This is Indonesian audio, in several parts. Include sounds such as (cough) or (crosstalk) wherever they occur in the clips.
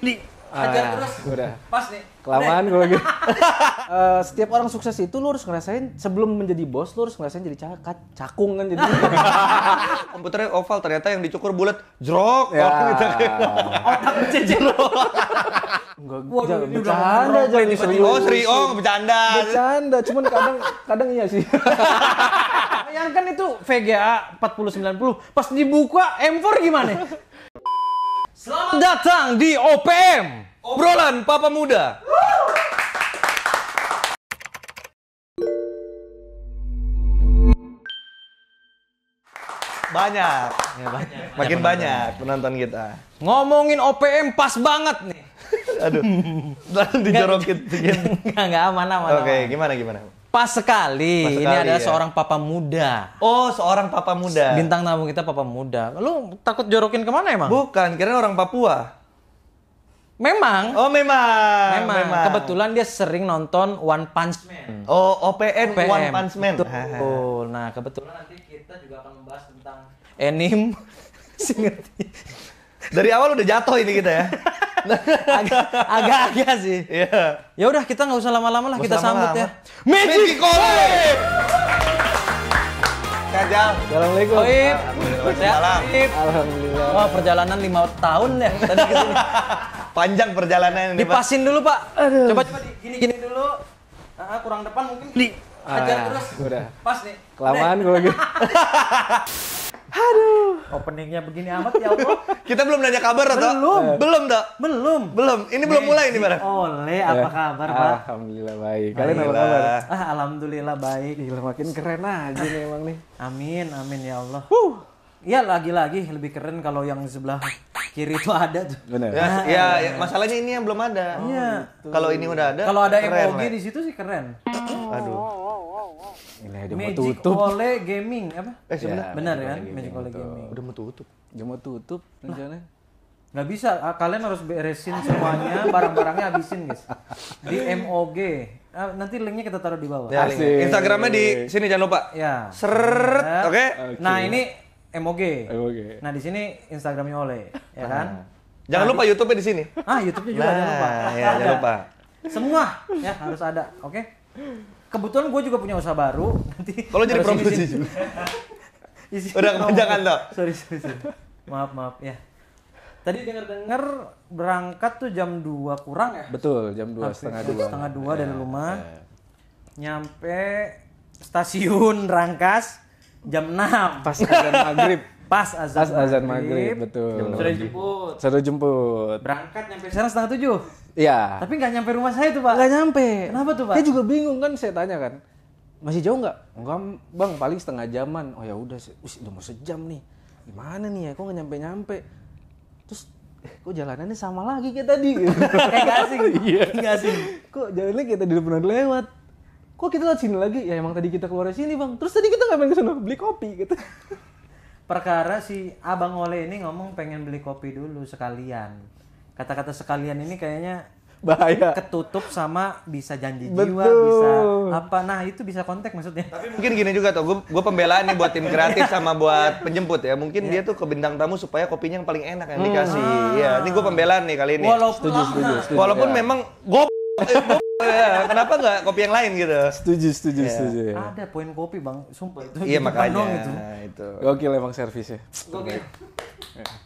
Di Ah, iya. terus. Udah. Pas nih. Kelamaan gue gitu. uh, setiap orang sukses itu lu harus ngerasain sebelum menjadi bos lu harus ngerasain jadi cakat, cakung kan jadi. (laughs) Komputernya oval ternyata yang dicukur bulat Jrok. ya. oh, gitu. Otak cecer lu. Enggak, jangan bercanda, jangan serius. Oh, serius, oh, bercanda. Bercanda, cuman kadang kadang iya sih. Bayangkan itu VGA 4090, pas dibuka M4 gimana? (laughs) Selamat datang di OPM, obrolan Papa Muda. Banyak, ya, banyak. makin banyak, banyak penonton kita. Ngomongin OPM pas banget nih. (laughs) Aduh, (laughs) dijorokin. Enggak, enggak aman, aman. Oke, okay, gimana, gimana? Pas sekali. Pas sekali ini adalah ya? seorang papa muda. Oh, seorang papa muda. Bintang tamu kita papa muda. Lu takut jorokin kemana emang? Bukan, kira orang Papua. Memang. Oh, memang. Memang. memang. Kebetulan dia sering nonton One Punch Man. Hmm. Oh, OPN, OPM. One Punch Man. Betul. nah, kebetulan nanti kita juga akan membahas tentang anime. (laughs) Singerti. Dari awal udah jatuh ini kita ya. (laughs) Agak-agak sih. Yeah. Ya udah kita nggak usah lama-lama lah kita lama sambut ya. Magic Kole. Kajang. Assalamualaikum. Oh, Waalaikumsalam. Iya. Alhamdulillah. Wah, perjalanan lima tahun ya tadi (laughs) Panjang perjalanan ini, Dipasin dulu, Pak. Aduh. Coba coba gini-gini dulu. kurang depan mungkin. Di. ajar ah, terus. Udah. Pas nih. Kelamaan gue gitu. (laughs) Aduh. Openingnya begini amat ya Allah. (laughs) Kita belum nanya kabar atau? Belum. Belum tak? Belum. Belum. Ini belum mulai ini barang. Oleh apa eh. kabar eh, Pak? Alhamdulillah baik. Kalian apa kabar? Ah, alhamdulillah baik. Gila makin keren aja nih emang nih. Amin, amin ya Allah. Huh. Iya lagi-lagi lebih keren kalau yang sebelah kiri itu ada tuh. Benar. Ya, nah, ya, ya, masalahnya ini yang belum ada. Oh, iya. Oh, Kalau ini udah ada. Kalau ada keren, emoji di situ sih keren. Aduh. Ini aja mau tutup. Magic Ole Gaming apa? Eh sebenarnya. Ya, Benar ya, kan? Magic Ole Gaming. Udah mau tutup. Udah mau tutup rencananya. Nggak bisa, ah, kalian harus beresin semuanya, barang-barangnya habisin guys. Di MOG. Ah, nanti linknya kita taruh di bawah. Ya, Instagramnya di sini jangan lupa. Ya. Seret, oke? Okay. Nah ini MOG. MOG. Nah, di sini Instagramnya Oleh, ya kan? Ah. Jangan nah, lupa YouTube-nya di sini. Ah, YouTube-nya juga nah, jangan lupa. Nah, ya, jangan lupa. Semua ya harus ada, oke? Okay? Kebetulan gue juga punya usaha baru nanti. Kalau jadi promosi juga. (laughs) Udah kepanjangan dong. Sorry, sorry, sorry. Maaf, maaf ya. Tadi dengar-dengar berangkat tuh jam 2 kurang ya? Betul, jam 2 setengah 2. Setengah 2 dari ya, rumah. Ya. Nyampe stasiun Rangkas jam 6 pas azan maghrib pas azan pas azan maghrib, maghrib betul sudah jemput sudah jemput berangkat nyampe sana setengah tujuh iya tapi nggak nyampe rumah saya tuh pak nggak nyampe kenapa tuh pak saya juga bingung kan saya tanya kan masih jauh nggak enggak bang paling setengah jaman oh ya udah udah mau sejam nih gimana nih ya kok nggak nyampe nyampe terus eh, kok jalanannya sama lagi kayak tadi (laughs) kayak gak asing iya. gak asing kok jalannya kayak tadi udah pernah lewat kok kita lewat sini lagi ya emang tadi kita keluar dari sini bang terus tadi kita nggak pengen kesana beli kopi gitu (laughs) perkara si abang Ole ini ngomong pengen beli kopi dulu sekalian kata-kata sekalian ini kayaknya bahaya ketutup sama bisa janji Betul. bisa apa nah itu bisa kontak maksudnya tapi mungkin gini juga tuh gue pembelaan nih buat tim kreatif sama buat penjemput ya mungkin yeah. dia tuh ke bintang tamu supaya kopinya yang paling enak yang hmm. dikasih hmm. ya ini gue pembelaan nih kali ini walaupun setuju, setuju, setuju, walaupun ya. memang gue Eh, ya, kenapa nggak kopi yang lain gitu? Setuju, setuju, ya. setuju. Ya. Ada poin kopi bang, sumpah itu. Iya makanya itu. itu. Gokil emang servisnya. Gokil.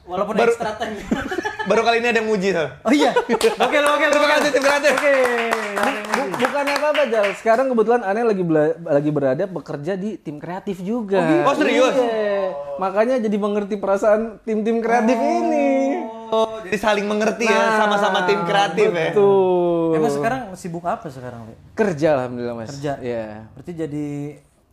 Walaupun baru, extra time. (laughs) baru kali ini ada yang muji Oh iya. Oke, oke. Terima kasih, terima kasih. Oke. Bukan apa-apa, Jal. Sekarang kebetulan Ane lagi lagi berada bekerja di tim kreatif juga. Oh, gitu? oh, serius? Iya. Makanya jadi mengerti perasaan tim-tim kreatif oh. ini jadi saling mengerti ya, nah, ya sama-sama tim kreatif betul. ya. Betul. Emang sekarang sibuk apa sekarang, Li? Kerja alhamdulillah, Mas. Kerja. Iya. Berarti jadi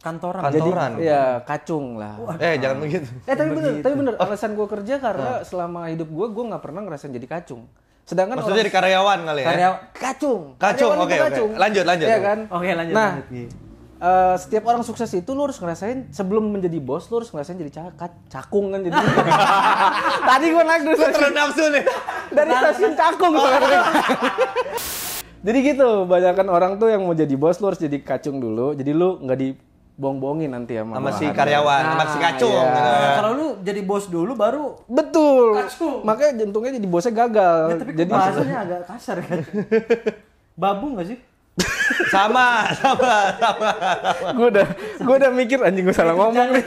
kantoran. Kantoran. Iya, ya kacung lah. Eh jangan begitu. (laughs) Eh tapi bener, tapi bener alasan gue kerja karena oh. selama hidup gue gue nggak pernah ngerasain jadi kacung. Sedangkan Maksudnya orang, jadi karyawan kali ya? Karyawan kacung. Kacung, oke oke. Okay, okay. Lanjut lanjut. Iya kan? Oke okay, lanjut. Nah, lanjut uh, setiap orang sukses itu lu harus ngerasain sebelum menjadi bos lu harus ngerasain jadi cak cakung kan jadi (laughs) tadi gua naik dulu stasiun nafsu nih dari stasiun cakung oh. (laughs) jadi gitu banyakkan orang tuh yang mau jadi bos lu harus jadi kacung dulu jadi lu nggak di bohong-bohongin nanti ya sama, sama si karyawan, sama si nah, kacung. Iya. Gitu. Nah, kalau lu jadi bos dulu baru betul. Kacung. Makanya jentungnya jadi bosnya gagal. Ya, tapi jadi bahasanya agak kasar kan. (laughs) Babu gak sih? sama, sama, sama. gue udah, gue udah mikir anjing gue salah ngomong nih.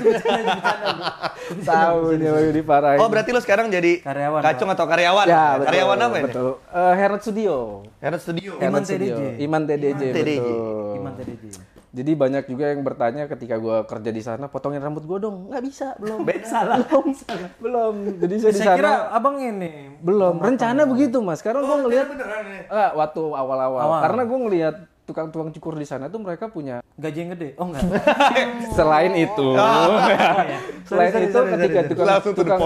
(laughs) Tahu nih Wahyudi parah. Oh berarti lo sekarang jadi karyawan kacung ya? atau karyawan? Ya, betul, karyawan apa ini? Betul. Uh, eh, Herod Studio. Herod Studio. Iman TDJ. Iman TDJ. Iman TDJ. Iman TDJ jadi banyak juga yang bertanya ketika gue kerja di sana potongin rambut gue dong nggak bisa belum (laughs) Beda, salah belum belum jadi saya, saya kira abang ini belum rencana abang. begitu mas karena oh, gue ngelihat eh, waktu awal-awal karena gue ngelihat tukang-tukang cukur di sana tuh mereka punya gaji yang gede. Oh enggak. (laughs) Selain itu. Oh, iya. (laughs) Selain itu ketika tukang tukang,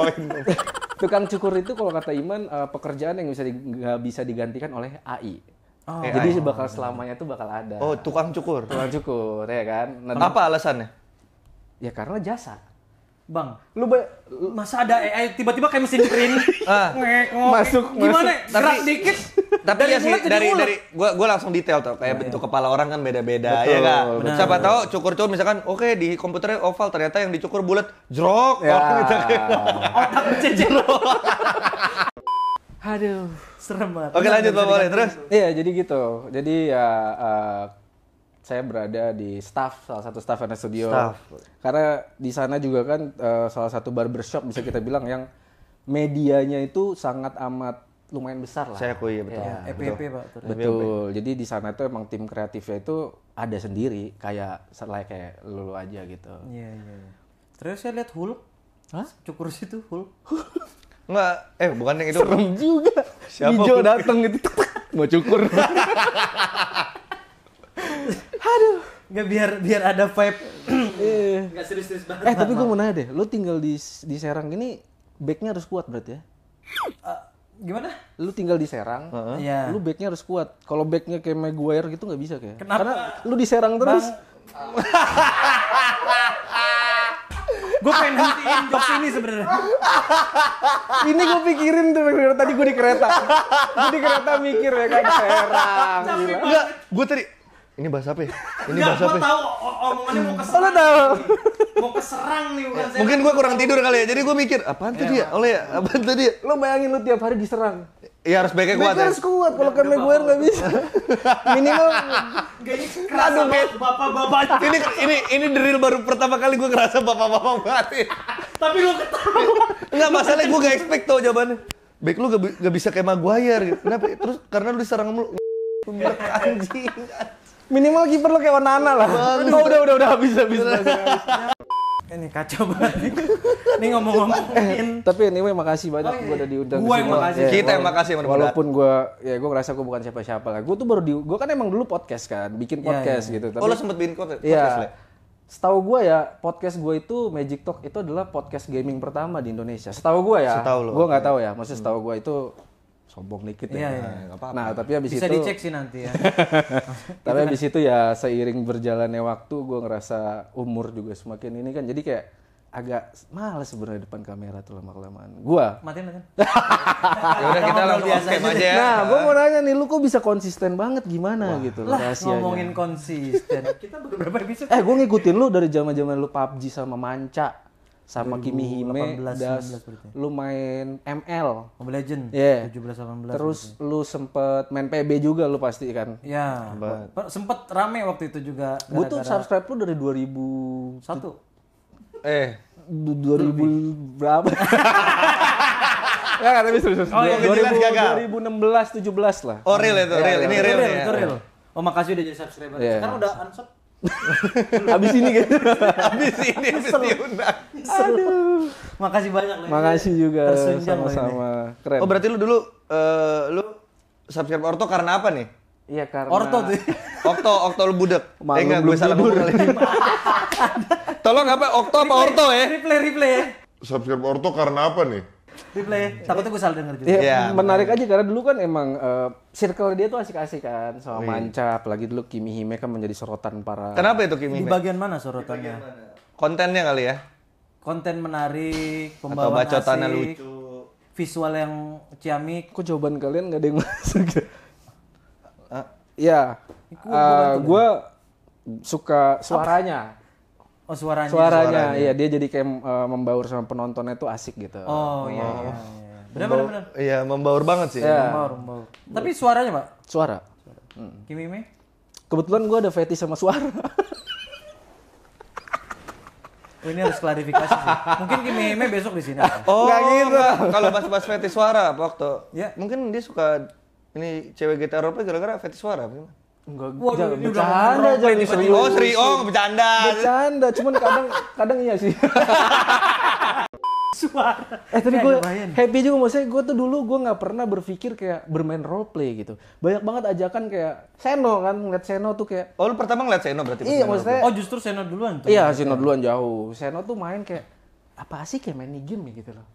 tukang cukur itu kalau kata Iman uh, pekerjaan yang bisa di, bisa digantikan oleh AI. Oh, Jadi AI. Iya. bakal selamanya tuh bakal ada. Oh, tukang cukur. Tukang cukur, ya kan? Nah, Kenapa alasannya? Ya karena jasa. Bang, lu ba masa ada AI tiba-tiba kayak mesin print. (laughs) ah. Ngek, masuk, gimana? Masuk. Gerak tapi, dikit. Tapi dari ya sih dari dari gua gua langsung detail tuh kayak nah, bentuk ya. kepala orang kan beda-beda ya kan. Betul. Iya Siapa tahu cukur-cukur misalkan oke okay, di komputernya oval ternyata yang dicukur bulat, jerok. Ya. (laughs) Gitu kan. Otak cecer. (laughs) Aduh, serem banget. Oke lanjut Pak Boleh, terus? Iya, jadi gitu. Jadi ya uh, saya berada di staff salah satu staff NS Studio. Staff. Karena di sana juga kan uh, salah satu barbershop bisa kita bilang yang medianya itu sangat amat lumayan besar lah. Saya akui ya betul. Ya, iya, EPP Pak. Betul. betul. Jadi di sana itu emang tim kreatifnya itu ada sendiri kayak setelah kayak lulu aja gitu. Iya, iya, iya. Terus saya lihat Hulk Hah? Cukur situ Hulk. (laughs) Enggak, eh bukan yang itu. Serem juga. Siapa Ijo datang gitu, mau cukur. (laughs) Aduh. Enggak biar biar ada vibe. Enggak (clears throat) iya. serius-serius banget. Eh tapi gue mau nanya deh, lo tinggal di di Serang ini backnya harus kuat berarti ya? Uh, gimana? Lu tinggal di Serang, uh -huh. yeah. lu backnya harus kuat. Kalau backnya kayak Maguire gitu nggak bisa kayak. Kenapa? Karena lu di Serang terus. Bang... (laughs) gue pengen hentiin jokes ini sebenarnya ini gue pikirin tuh tadi gue di kereta gue di kereta mikir ya kan serang gitu. gue tadi ini bahasa apa ya? Ini bahasa apa? Ya? tahu omongannya mau keserang. tahu. Mau keserang nih bukan saya. Mungkin gue kurang tidur kali ya. Jadi gue mikir, apaan tuh iya, dia? Oleh ya, apaan tuh dia? Lo bayangin lo tiap hari diserang. Iya harus baiknya kuat ya. harus kuat kalau kan gue nggak bisa. (laughs) Minimal gayanya kerasa bapak-bapak. Ini ini ini drill baru pertama kali gue ngerasa bapak-bapak banget. Tapi lo ketawa. Enggak masalah, gue enggak expect tuh jawabannya. Baik lu gak, gak bisa kayak Maguire gitu. Kenapa? Terus karena lu diserang mulu. (laughs) Anjing. Minimal kiper lo kayak warna anak lah. Oh, udah udah udah habis habis. habis, habis. Eh, ini kacau banget. Ini ngomong-ngomongin. Eh, tapi anyway makasih banyak oh, iya. gue udah diundang. Gue yang makasih. yeah, Kita yang makasih benar Walaupun gue ya gue ngerasa gue bukan siapa-siapa lah. Gue tuh baru di gue kan emang dulu podcast kan, bikin iya, podcast yeah, yeah. gitu. Tapi, oh lo sempet bikin podcast. Iya. Ya? Setahu gue ya podcast gue itu Magic Talk itu adalah podcast gaming pertama di Indonesia. Setahu gue ya. Setahu lo. Gue nggak tahu ya. Maksudnya setahu gue itu sombong dikit ya. Iya, iya. Nah, apa -apa. nah tapi abis Bisa itu... Bisa dicek sih nanti ya. (laughs) tapi abis itu ya seiring berjalannya waktu gue ngerasa umur juga semakin ini kan. Jadi kayak agak males sebenarnya depan kamera tuh lama-kelamaan. Gua. Matiin, matiin. (laughs) ya udah kita langsung biasa aja. aja Nah, gua mau nanya nih, lu kok bisa konsisten banget gimana Wah, gitu lah, rahasianya. ngomongin konsisten. kita (laughs) episode? Eh, gua ngikutin lu dari zaman-zaman lu PUBG sama Manca sama Kimi Hime 18, das 19, lu main ML Mobile Legend yeah. 17 18 terus berarti. lu sempet main PB juga lu pasti kan ya yeah. sempet rame waktu itu juga gue tuh subscribe lu dari 2001 eh 2000 berapa (laughs) Ya kan tapi serius. Oh, iya, 2000, gagal. 2016 17 lah. Oh, real itu, ya, real. Ya, ini ya. real. real, itu real. Oh, makasih udah jadi subscriber. Sekarang udah unsub. Habis (laughs) (laughs) ini kan. Habis ini habis diundang. Aduh. Makasih banyak. Makasih juga. Sama-sama. Keren. Oh berarti lu dulu uh, lu subscribe Orto karena apa nih? Iya karena Orto tuh. Okto, Okto lu budek. eh enggak gue salah ngomong kali. Tolong apa Okto apa Orto ya? Replay replay ya. Subscribe Orto karena apa nih? Replay. Takutnya gue salah denger juga. Iya, ya, menarik aja karena dulu kan emang uh, circle dia tuh asik-asik kan sama Manca, apalagi dulu Kimi Hime kan menjadi sorotan para Kenapa itu Kimi Di bagian mana sorotannya? Bagian mana? Kontennya kali ya konten menarik, pembawaan Atau bacotannya asik, lucu. Visual yang ciamik. Kok jawaban kalian nggak ada yang (laughs) masuk? Uh, ya, uh, ya, gue eh, suka suaranya. Oh suaranya. Suaranya, iya dia jadi kayak uh, membaur sama penontonnya itu asik gitu. Oh, iya. iya, oh. Iya, iya. Benar benar benar. Iya membaur banget sih. Ya. Membaur, membaur. Tapi suaranya pak? Suara. Suara. Hmm. Kimi Kebetulan gue ada fetish sama suara. (laughs) Oh, ini harus klarifikasi sih. Mungkin Kimi Hime besok di sini. Oh, Nggak gitu. Kalau bahas-bahas fetish suara waktu. Ya. Mungkin dia suka ini cewek gitar roleplay gara-gara fetish suara Enggak, Waduh, jangan bercanda, jangan serius. Oh, serius, oh, bercanda. Bercanda, cuman kadang kadang iya sih. (laughs) suara. Eh tapi gue happy juga maksudnya gue tuh dulu gue nggak pernah berpikir kayak bermain role play gitu. Banyak banget ajakan kayak Seno kan ngeliat Seno tuh kayak. Oh lu pertama ngeliat Seno berarti? Iya maksudnya. Oh justru Seno duluan tuh. Iya Seno duluan jauh. Seno tuh main kayak apa sih kayak main game ya gitu loh.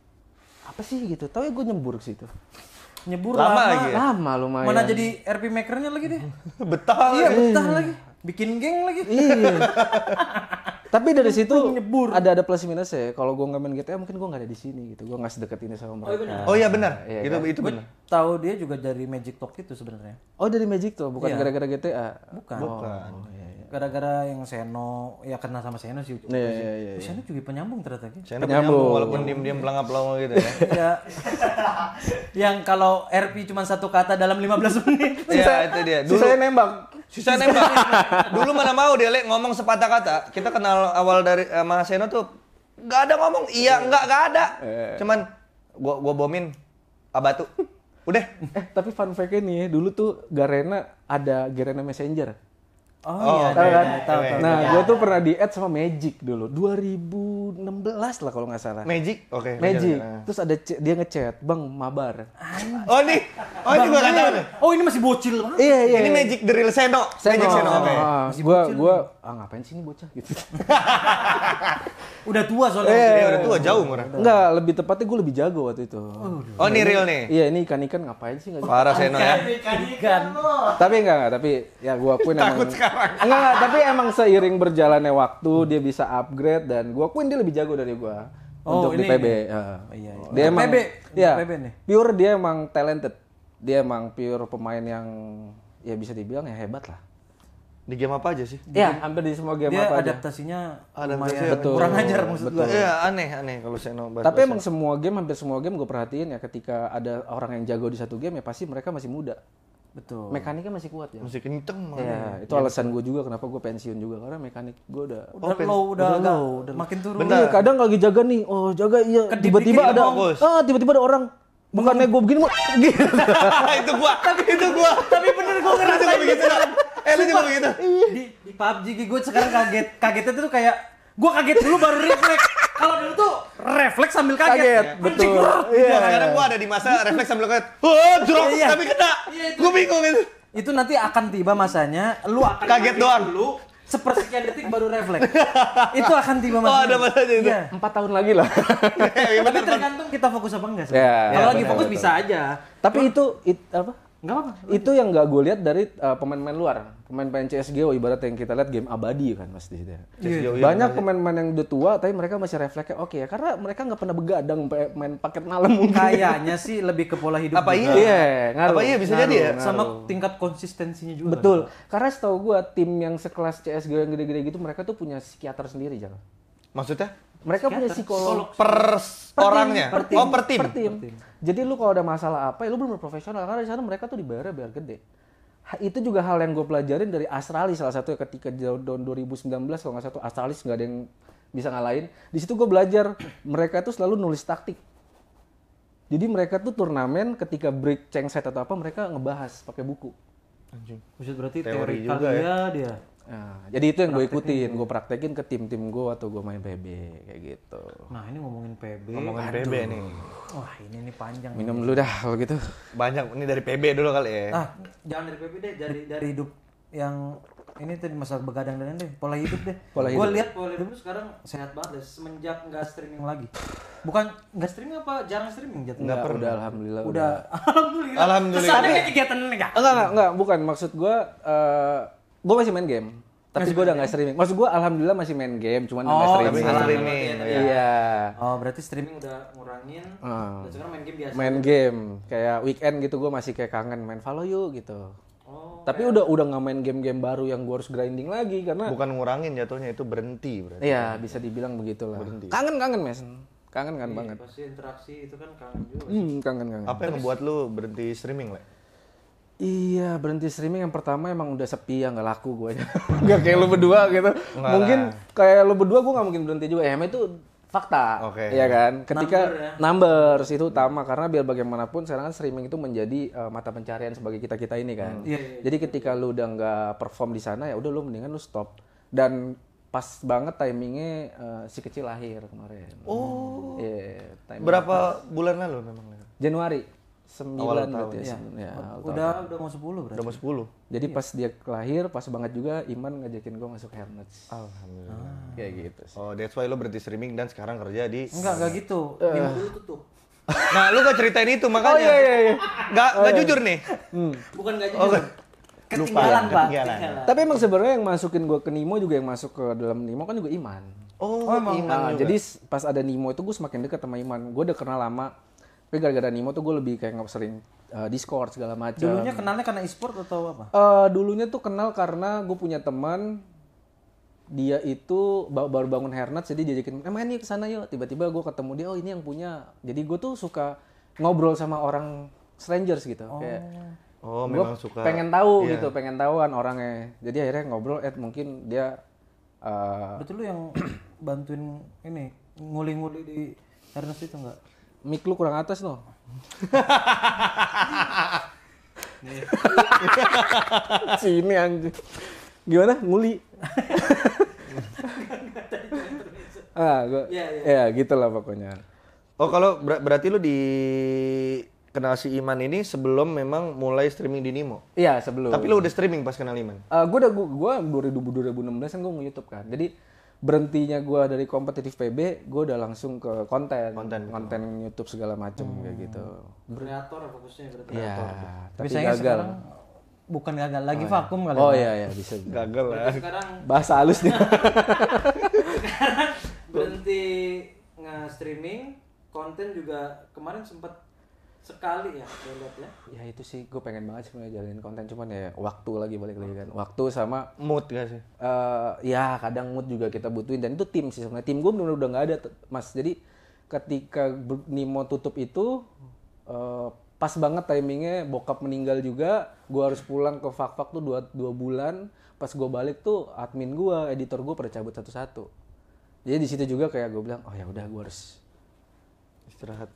Apa sih gitu? Tahu ya gue nyembur ke situ nyebur lama, lama lagi ya? lama lumayan mana jadi RP makernya lagi deh (laughs) betah iya betah lagi bikin geng lagi iya (laughs) Tapi dari situ nyebur. ada ada plus minus ya. Kalau gue nggak main GTA mungkin gue nggak ada di sini gitu. Gue nggak sedekat ini sama oh, mereka. Oh, oh iya benar. Iya, itu kan? itu benar. Tahu dia juga dari Magic Talk itu sebenarnya. Oh dari Magic Talk bukan iya. gara-gara iya. GTA. Bukan. Bukan. Oh, oh iya, iya, Gara-gara yang Seno ya kena sama Seno sih. Iya, iya, iya, iya. Seno juga penyambung ternyata gitu. Seno penyambung, penyambung walaupun diam-diam pelangap langap gitu ya. Iya. (laughs) yang kalau RP cuma satu kata dalam 15 menit. Iya itu dia. Dulu saya nembak Susah nembak. Dulu mana mau Dele ngomong sepatah kata. Kita kenal awal dari uh, eh, Mas Seno tuh gak ada ngomong iya enggak iya. nggak ada. Eh. Cuman gua gua bomin abatu. (laughs) Udah. Eh, tapi fun fact-nya nih, dulu tuh Garena ada Garena Messenger. Oh, oh iya, iya tahu iya, kan? Iya, tahu, tahu, kan? nah, gue tuh pernah di add sama Magic dulu. 2016 lah kalau nggak salah. Magic? Oke. Okay, Magic. iya. Terus ada dia ngechat, "Bang, mabar." Oh, ini, Oh, ini gue Oh, ini masih bocil banget. Iya, iya. Ini Magic the real Seno. Seno. Magic Seno. Oke. Okay. Ah, gua gua ah, ngapain sih ini bocah gitu. (laughs) Udah tua soalnya. Eh. eh, udah tua jauh murah. Enggak, lebih tepatnya gue lebih jago waktu itu. Oh, oh ini real nih. Iya, ini ikan-ikan ngapain sih enggak Parah Seno ya. Ikan-ikan. Tapi enggak enggak, tapi ya gue akuin emang. Takut sekarang. Enggak, enggak, tapi emang seiring berjalannya waktu dia bisa upgrade dan gue akuin dia lebih jago dari gue. Oh, untuk di PB. Ini. Uh, iya, iya. Dia emang PB. Ya, PB nih. Pure dia emang talented. Dia emang pure pemain yang ya bisa dibilang ya hebat lah. Di game apa aja sih? Iya, hampir di semua game dia apa adaptasinya aja. Adaptasinya betul. kurang ajar maksud gue. Iya, aneh aneh kalau saya nobar. Tapi emang semua game hampir semua game gue perhatiin ya ketika ada orang yang jago di satu game ya pasti mereka masih muda. Betul. Mekaniknya masih kuat ya. Masih kenceng malah. Ya, itu ya. alasan gue juga kenapa gue pensiun juga karena mekanik gue udah udah oh, low, udah, udah low, udah makin turun. Iya, Kadang lagi jaga nih, oh jaga iya tiba-tiba ada bagus. ah tiba-tiba ada orang bukannya gue begini mau (laughs) (laughs) gitu. itu gue tapi itu gue tapi bener gua ngerasa gitu eh lu juga begitu iya. di, di PUBG gue sekarang kaget kagetnya tuh kayak gue kaget dulu baru refleks kalau dulu tuh refleks sambil kaget, kaget ya. betul iya yeah. sekarang gue ada di masa refleks sambil kaget oh drop yeah. tapi kena Yeah, gue bingung itu itu nanti akan tiba masanya lu akan kaget doang dulu sepersekian detik baru refleks. (laughs) itu akan tiba masanya. Oh, ada masanya itu. Ya. Empat tahun lagi lah. (laughs) Iya, iya, tapi tergantung kita fokus apa enggak sih. Ya, Kalau ya, lagi bener, fokus betul. bisa aja. Tapi itu, itu apa? Enggak apa-apa. Itu yang nggak gue lihat dari pemain eh, pemain-pemain luar. Pemain-pemain CSGO ibarat yang kita lihat game abadi kan pasti di Yeah. Iya. Banyak pemain-pemain yang udah tua tapi mereka masih refleksnya oke okay, ya karena mereka nggak pernah begadang main paket malam mungkin. Kayaknya sih lebih ke pola hidup. Apa juga. iya? Yeah, ngaruh. Apa iya bisa ngaruh, jadi ya? Ngaruh. Sama tingkat konsistensinya juga. Betul. Karena setahu gue tim yang sekelas CSG yang gede-gede gitu mereka tuh punya psikiater sendiri, jangan. Maksudnya? Mereka psikiater. punya psikolog per, per orangnya. Per oh, tim. Oh, per tim. Per tim. Per tim jadi lu kalau ada masalah apa, ya lu belum profesional karena di sana mereka tuh dibayar biar gede. Itu juga hal yang gue pelajarin dari Astralis salah satu ya ketika tahun 2019 kalau nggak satu Astralis nggak ada yang bisa ngalahin. Di situ gue belajar mereka tuh selalu nulis taktik. Jadi mereka tuh turnamen ketika break change set atau apa mereka ngebahas pakai buku. Anjing. Maksud berarti teori, teori juga ya. dia Nah, jadi itu yang gue ikutin, gue praktekin ke tim-tim gue atau gue main PB kayak gitu. Nah ini ngomongin PB. Ngomongin Aduh. PB nih. Wah ini nih panjang. Minum dulu dah kalau gitu. Banyak, ini dari PB dulu kali ya. Nah, jangan dari PB deh, dari dari hidup yang ini tadi masalah begadang dan deh pola hidup deh (laughs) pola hidup. gue lihat pola hidup sekarang sehat banget deh semenjak nggak streaming lagi bukan nggak streaming apa jarang streaming jatuh nggak pernah udah alhamdulillah udah, (laughs) alhamdulillah alhamdulillah kesannya kegiatan enggak enggak enggak bukan maksud gue uh, gue masih main game tapi gue udah nggak streaming. Maksud gue alhamdulillah masih main game, cuman nggak oh, streaming. Oh, streaming. Ya. iya. Oh, berarti streaming udah ngurangin. Hmm. Dan sekarang main game biasa. Main game. Kayak weekend gitu gue masih kayak kangen main follow yuk gitu. Oh, Tapi kayak... udah udah nggak main game-game baru yang gue harus grinding lagi karena bukan ngurangin jatuhnya itu berhenti berarti. Iya, bisa dibilang begitulah. Berhenti. Kangen kangen, Mes. Kangen kan iya, banget. Pasti interaksi itu kan kangen juga. Hmm, kangen kangen. Apa yang Terus... membuat lu berhenti streaming, Le? Iya berhenti streaming yang pertama emang udah sepi ya nggak laku gue (laughs) nggak kayak lu berdua gitu Enggak mungkin lah. kayak lu berdua gue nggak mungkin berhenti juga ya itu fakta okay. ya kan ketika Number, ya? numbers itu utama karena biar bagaimanapun sekarang kan streaming itu menjadi uh, mata pencarian sebagai kita kita ini kan hmm. yeah, iya, iya. jadi ketika lu udah nggak perform di sana ya udah lu mendingan lu stop dan pas banget timingnya uh, si kecil lahir kemarin oh yeah, berapa pas. bulan lalu memang Januari sembilan berarti ya, ya. ya oh, udah tahun. udah mau sepuluh berarti udah mau sepuluh jadi iya. pas dia lahir pas banget juga Iman ngajakin gue masuk Hernets alhamdulillah ah. kayak gitu sih. oh that's why lo berhenti streaming dan sekarang kerja di enggak enggak gitu uh. minggu itu tutup (laughs) nah lu gak ceritain itu makanya oh, iya, iya, iya. Gak, oh, iya. gak jujur nih hmm. bukan gak oh, jujur oh, ketinggalan, Lupa, pak. Ketinggalan. Tapi emang sebenarnya yang masukin gue ke Nimo juga yang masuk ke dalam Nimo kan juga Iman. Oh, oh Iman. Ah, juga. jadi pas ada Nimo itu gue semakin dekat sama Iman. Gue udah kenal lama tapi gara-gara Nimo tuh gue lebih kayak nggak sering uh, eh, Discord segala macam. Dulunya kenalnya karena e-sport atau apa? Uh, dulunya tuh kenal karena gue punya teman dia itu baru bangun Hernat jadi dia eh emang ini kesana yuk tiba-tiba gue ketemu dia oh ini yang punya jadi gue tuh suka ngobrol sama orang strangers gitu oh. kayak oh memang suka pengen tahu yeah. gitu pengen tahuan orangnya jadi akhirnya ngobrol eh mungkin dia uh, eh, betul lu yang (clears throat) bantuin ini nguli-nguli di Hernat itu enggak mic lu kurang atas no. (laughs) Sini anjing. Gimana? Nguli. (laughs) ah, gua, iya, iya. ya, ya. ya gitu lah pokoknya. Oh kalau ber berarti lu di kenal si Iman ini sebelum memang mulai streaming di Nimo. Iya, sebelum. Tapi lu udah streaming pas kenal Iman? Uh, eh, gue udah gue 2000, 2016 kan gue nge-YouTube kan. Jadi berhentinya gue dari kompetitif PB, gue udah langsung ke konten, konten, gitu. konten gitu. YouTube segala macem hmm. kayak gitu. Kreator fokusnya kreator. Iya. Tapi, tapi gagal. Sekarang bukan gagal lagi oh, iya. vakum ya. kali. Oh ya. iya iya bisa. Gagal lah. Ya. Sekarang bahasa halus nih. (laughs) (laughs) sekarang berhenti nge-streaming, konten juga kemarin sempat sekali ya lihat ya ya itu sih gue pengen banget sebenarnya jalanin konten cuman ya waktu lagi balik lagi kan waktu sama mood gak sih uh, ya kadang mood juga kita butuhin dan itu tim sih sebenarnya tim gue benar udah nggak ada mas jadi ketika Nimo tutup itu uh, pas banget timingnya bokap meninggal juga gue harus pulang ke fak-fak tuh dua, dua bulan pas gue balik tuh admin gue editor gue pada cabut satu-satu jadi di situ juga kayak gue bilang oh ya udah gue harus istirahat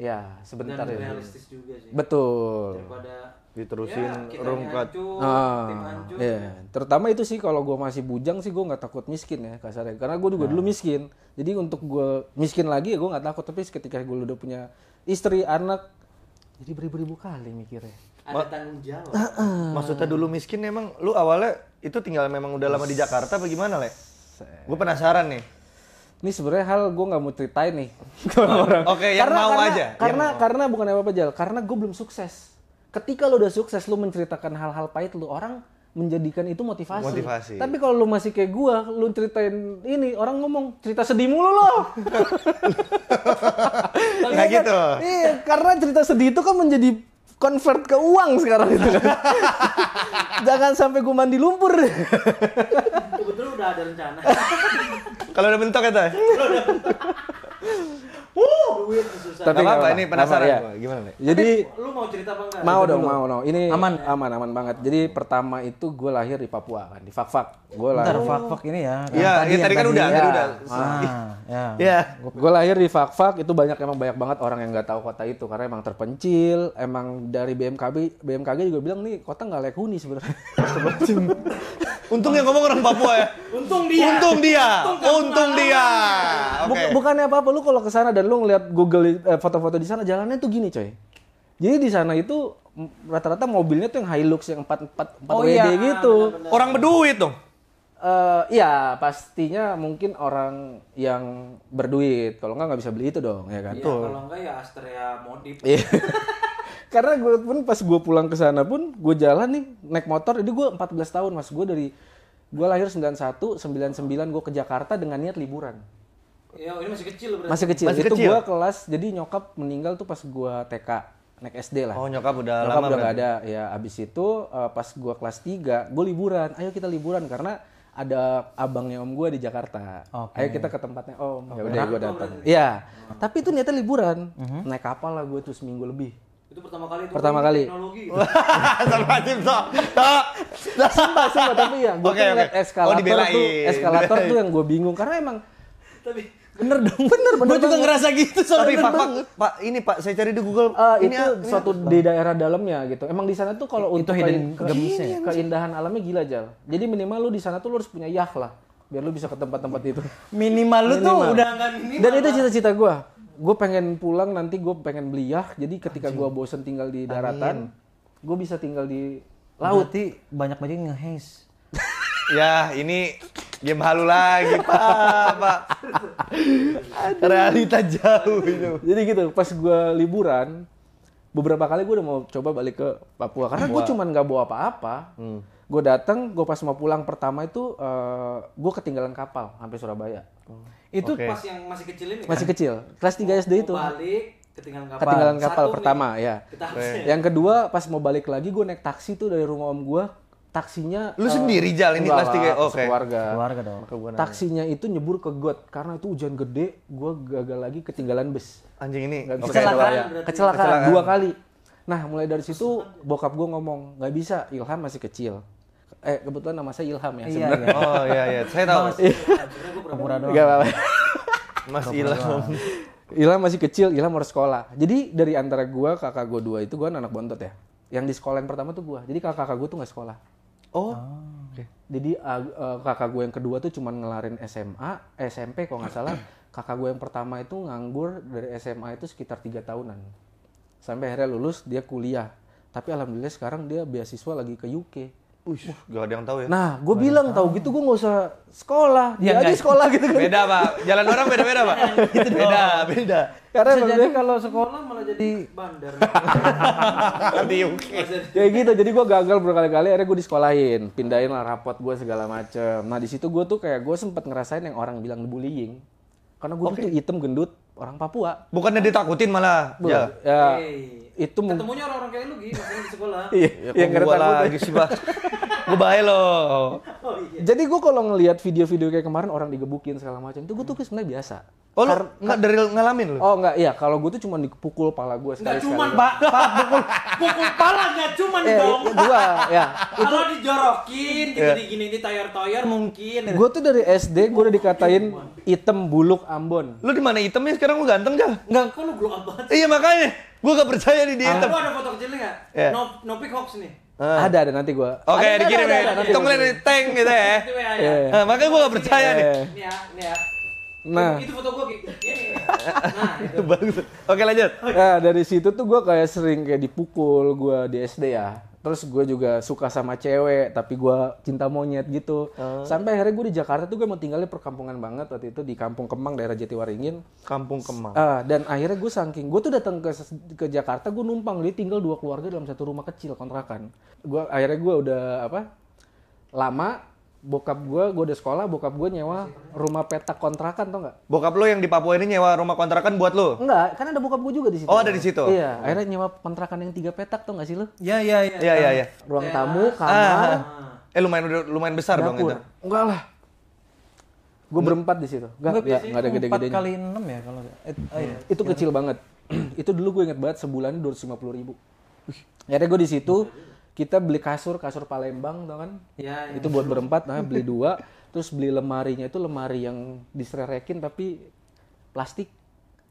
Ya, sebentar Dan ya. juga sih. Betul. Daripada diterusin ya, rungkat. Ah, hancur, ya. ya. Terutama itu sih kalau gue masih bujang sih gue nggak takut miskin ya kasarnya. Karena gue juga nah. dulu miskin. Jadi untuk gue miskin lagi ya gue nggak takut. Tapi ketika gue udah punya istri, anak, jadi beribu-ribu kali mikirnya. Ada tanggung jawab. Uh, uh. Maksudnya dulu miskin emang lu awalnya itu tinggal memang udah lama di Jakarta apa gimana, Le? Gue penasaran nih ini sebenarnya hal gue nggak mau ceritain nih (laughs) ke orang. Oke, okay, yang karena, mau karena, aja. Karena yang mau. karena bukan apa-apa Jal, karena gue belum sukses. Ketika lo udah sukses, lo menceritakan hal-hal pahit lo orang menjadikan itu motivasi. motivasi. Tapi kalau lo masih kayak gue lo ceritain ini orang ngomong cerita sedih mulu lo. (laughs) Enggak gitu. Iya, karena cerita sedih itu kan menjadi convert ke uang sekarang itu (laughs) Jangan sampai gue mandi lumpur. Kebetulan udah ada rencana. Kalau udah bentok ya, Kalau udah Wuh, duit susah. Tapi apa, ini penasaran ya. gimana nih? Jadi lu mau cerita apa enggak? Mau dong, mau dong. Ini aman aman aman banget. Jadi pertama itu gue lahir di Papua kan, di Fakfak. Gue lahir di Fakfak ini ya. Iya, iya kan tadi, ya, tadi kan udah, tadi iya. udah. Ah, iya. Gue lahir di Fakfak itu banyak emang banyak banget orang yang nggak tahu kota itu karena emang terpencil, emang dari BMKB BMKG juga bilang nih kota nggak layak huni sebenarnya. (laughs) Untung yang ngomong orang Papua ya. Untung dia. Untung dia. Untung, dia. Bukannya apa-apa lu kalau kesana dan lu ngeliat Google eh, foto-foto di sana jalannya tuh gini coy. Jadi di sana itu rata-rata mobilnya tuh yang Hilux yang 44 empat oh, iya. Ah, gitu. Bener, bener. Orang berduit dong. Uh, iya pastinya mungkin orang yang berduit kalau nggak nggak bisa beli itu dong ya kan iya, kalau nggak ya Astrea modif iya. (laughs) karena gue pun pas gue pulang ke sana pun gue jalan nih naik motor jadi gue 14 tahun mas gue dari gue lahir 91 99 gue ke Jakarta dengan niat liburan Ya, ini masih kecil berarti. Masih kecil. Masih itu kecil. gua kelas jadi nyokap meninggal tuh pas gua TK naik SD lah. Oh, nyokap udah nyokap lama udah berarti. gak ada. Ya, abis itu uh, pas gua kelas 3, gua liburan. Ayo kita liburan karena ada abangnya om gua di Jakarta. Okay. Ayo kita ke tempatnya om. Okay. ya udah gua datang. Iya. Oh. Tapi itu niatnya liburan. Uh-huh. Naik kapal lah gua tuh seminggu lebih. Itu pertama kali itu pertama kali. teknologi. (laughs) Sama Jim sok. Sumpah, sumpah tapi ya gue okay, okay. ngeliat oh, eskalator oh, tuh eskalator tuh yang gue bingung karena emang tapi Bener dong. Bener, bener. Gue juga ngerasa gitu Sorry, Tapi Pak, Pak, Pak, ini Pak, saya cari di Google. Uh, ini itu ya, suatu ah. di daerah dalamnya gitu. Emang di sana tuh kalau untuk hidden ke, ke, ya? iya, iya, keindahan alamnya gila jal. Jadi minimal lu di sana tuh lu harus punya yah lah, biar lu bisa ke tempat-tempat itu. (laughs) Minimal lu tuh udah nggak minimal. Dan itu cita-cita gue. Gue pengen pulang nanti gue pengen beli yah. Jadi ketika gue bosen tinggal di daratan, gue bisa tinggal di laut. Berarti banyak banget ngehes. (laughs) ya ini game halu lagi pak pak realita jauh itu jadi gitu pas gue liburan beberapa kali gue udah mau coba balik ke Papua karena gue cuman nggak bawa apa-apa hmm. gue datang gue pas mau pulang pertama itu uh, eh, gue ketinggalan kapal sampai Surabaya Hmm. itu okay. pas yang masih kecil ini masih kan? kecil kelas 3 SD itu balik ketinggalan kapal. Ketinggalan kapal Satu pertama ya. Yang kedua pas mau balik lagi gue naik taksi tuh dari rumah om gue taksinya lu uh, sendiri jalan ini kelas tiga oke keluarga keluarga dong Bukan taksinya itu nyebur ke got karena itu hujan gede gue gagal lagi ketinggalan bus anjing ini okay. kecelakaan, ya. kecelakaan kecelakaan dua kali nah mulai dari situ bokap gue ngomong nggak bisa Ilham masih kecil eh kebetulan nama saya Ilham ya iya, sebenarnya iya. oh iya iya saya tahu mas iya. nggak apa-apa mas Ilham Ilham masih kecil Ilham harus sekolah jadi dari antara gue kakak gue dua itu gue anak bontot ya yang di sekolah yang pertama tuh gue jadi kakak kakak gue tuh gak sekolah Oh. Ah, okay. Jadi uh, kakak gue yang kedua tuh cuman ngelarin SMA, SMP kalau nggak salah. (clears throat) kakak gue yang pertama itu nganggur dari SMA itu sekitar tiga tahunan. Sampai akhirnya lulus dia kuliah. Tapi alhamdulillah sekarang dia beasiswa lagi ke UK. Ush, gak ada yang tahu ya. Nah, gue bilang tahu gitu gue gak usah sekolah. Ya, sekolah gitu kan. Beda pak, jalan orang beda beda pak. (laughs) gitu beda beda. Karena Bisa jadi kalau sekolah malah jadi (laughs) bandar. Nanti UK. (laughs) Kayak gitu, jadi gue gagal berkali-kali. Akhirnya gue disekolahin, pindahin lah rapot gue segala macem. Nah di situ gue tuh kayak gue sempet ngerasain yang orang bilang bullying. Karena gue okay. tuh hitam gendut orang Papua. Bukannya ditakutin malah. ya. Ya. Hey. Iya itu ketemunya orang-orang kayak lu gitu di sekolah. iya, ya, yang gua lagi gitu sih, Pak. gue bahaya loh. Oh, iya. Jadi gue kalau ngelihat video-video kayak kemarin orang digebukin segala macam, itu gue tuh sebenarnya biasa. Oh lu enggak dari ngalamin lu? Oh enggak, iya kalau gue tuh cuma dipukul pala gue sekali Enggak cuma, Pak. (laughs) Pak pukul pukul pala enggak cuma eh, dong. Ya. (laughs) Iya. Gua ya. Kalau dijorokin gini di tayar toyer mungkin. Gue tuh dari SD gue udah dikatain item buluk Ambon. Lu di mana itemnya sekarang lu ganteng kah? Enggak, kok lu buluk banget? Iya makanya. Gue gak percaya nih dia ah. item. Lu ada foto kecilnya enggak? Yeah. No, no pick hoax nih. Uh. Ada ada nanti gua. Oke, okay, dikirim ya. Tunggu tank gitu ya. Nah, makanya gua gak percaya nih. Nih ya, nih ya. Nah, itu foto gue gini. Gitu. Iya, iya, iya. Nah, (laughs) itu bagus. Oke, lanjut. Nah, dari situ tuh gue kayak sering kayak dipukul gue di SD ya. Terus gue juga suka sama cewek, tapi gue cinta monyet gitu. Uh. Sampai akhirnya gue di Jakarta tuh gue mau tinggalnya perkampungan banget waktu itu di Kampung Kemang daerah Jatiwaringin. Kampung Kemang. Uh, dan akhirnya gue saking, gue tuh datang ke ke Jakarta gue numpang, dia tinggal dua keluarga dalam satu rumah kecil kontrakan. Gue akhirnya gue udah apa? Lama bokap gue gue udah sekolah bokap gue nyewa rumah petak kontrakan tau nggak bokap lo yang di Papua ini nyewa rumah kontrakan buat lo Enggak, kan ada bokap gue juga di situ oh ada di situ iya akhirnya nyewa kontrakan yang tiga petak tau nggak sih lo iya, iya iya iya iya iya ruang ya. tamu ah, kamar ah, ah. eh lumayan lumayan besar dong itu enggak lah gue berempat di situ enggak enggak, ya, enggak ada gede-gedenya empat kali enam ya kalau it, eh, oh, iya. itu iya. kecil banget (clears throat) itu dulu gue inget banget sebulan dua ratus lima puluh ribu akhirnya gue di situ kita beli kasur kasur Palembang tuh kan ya, ya. itu buat berempat nah beli dua (laughs) terus beli lemarinya itu lemari yang diserekin, tapi plastik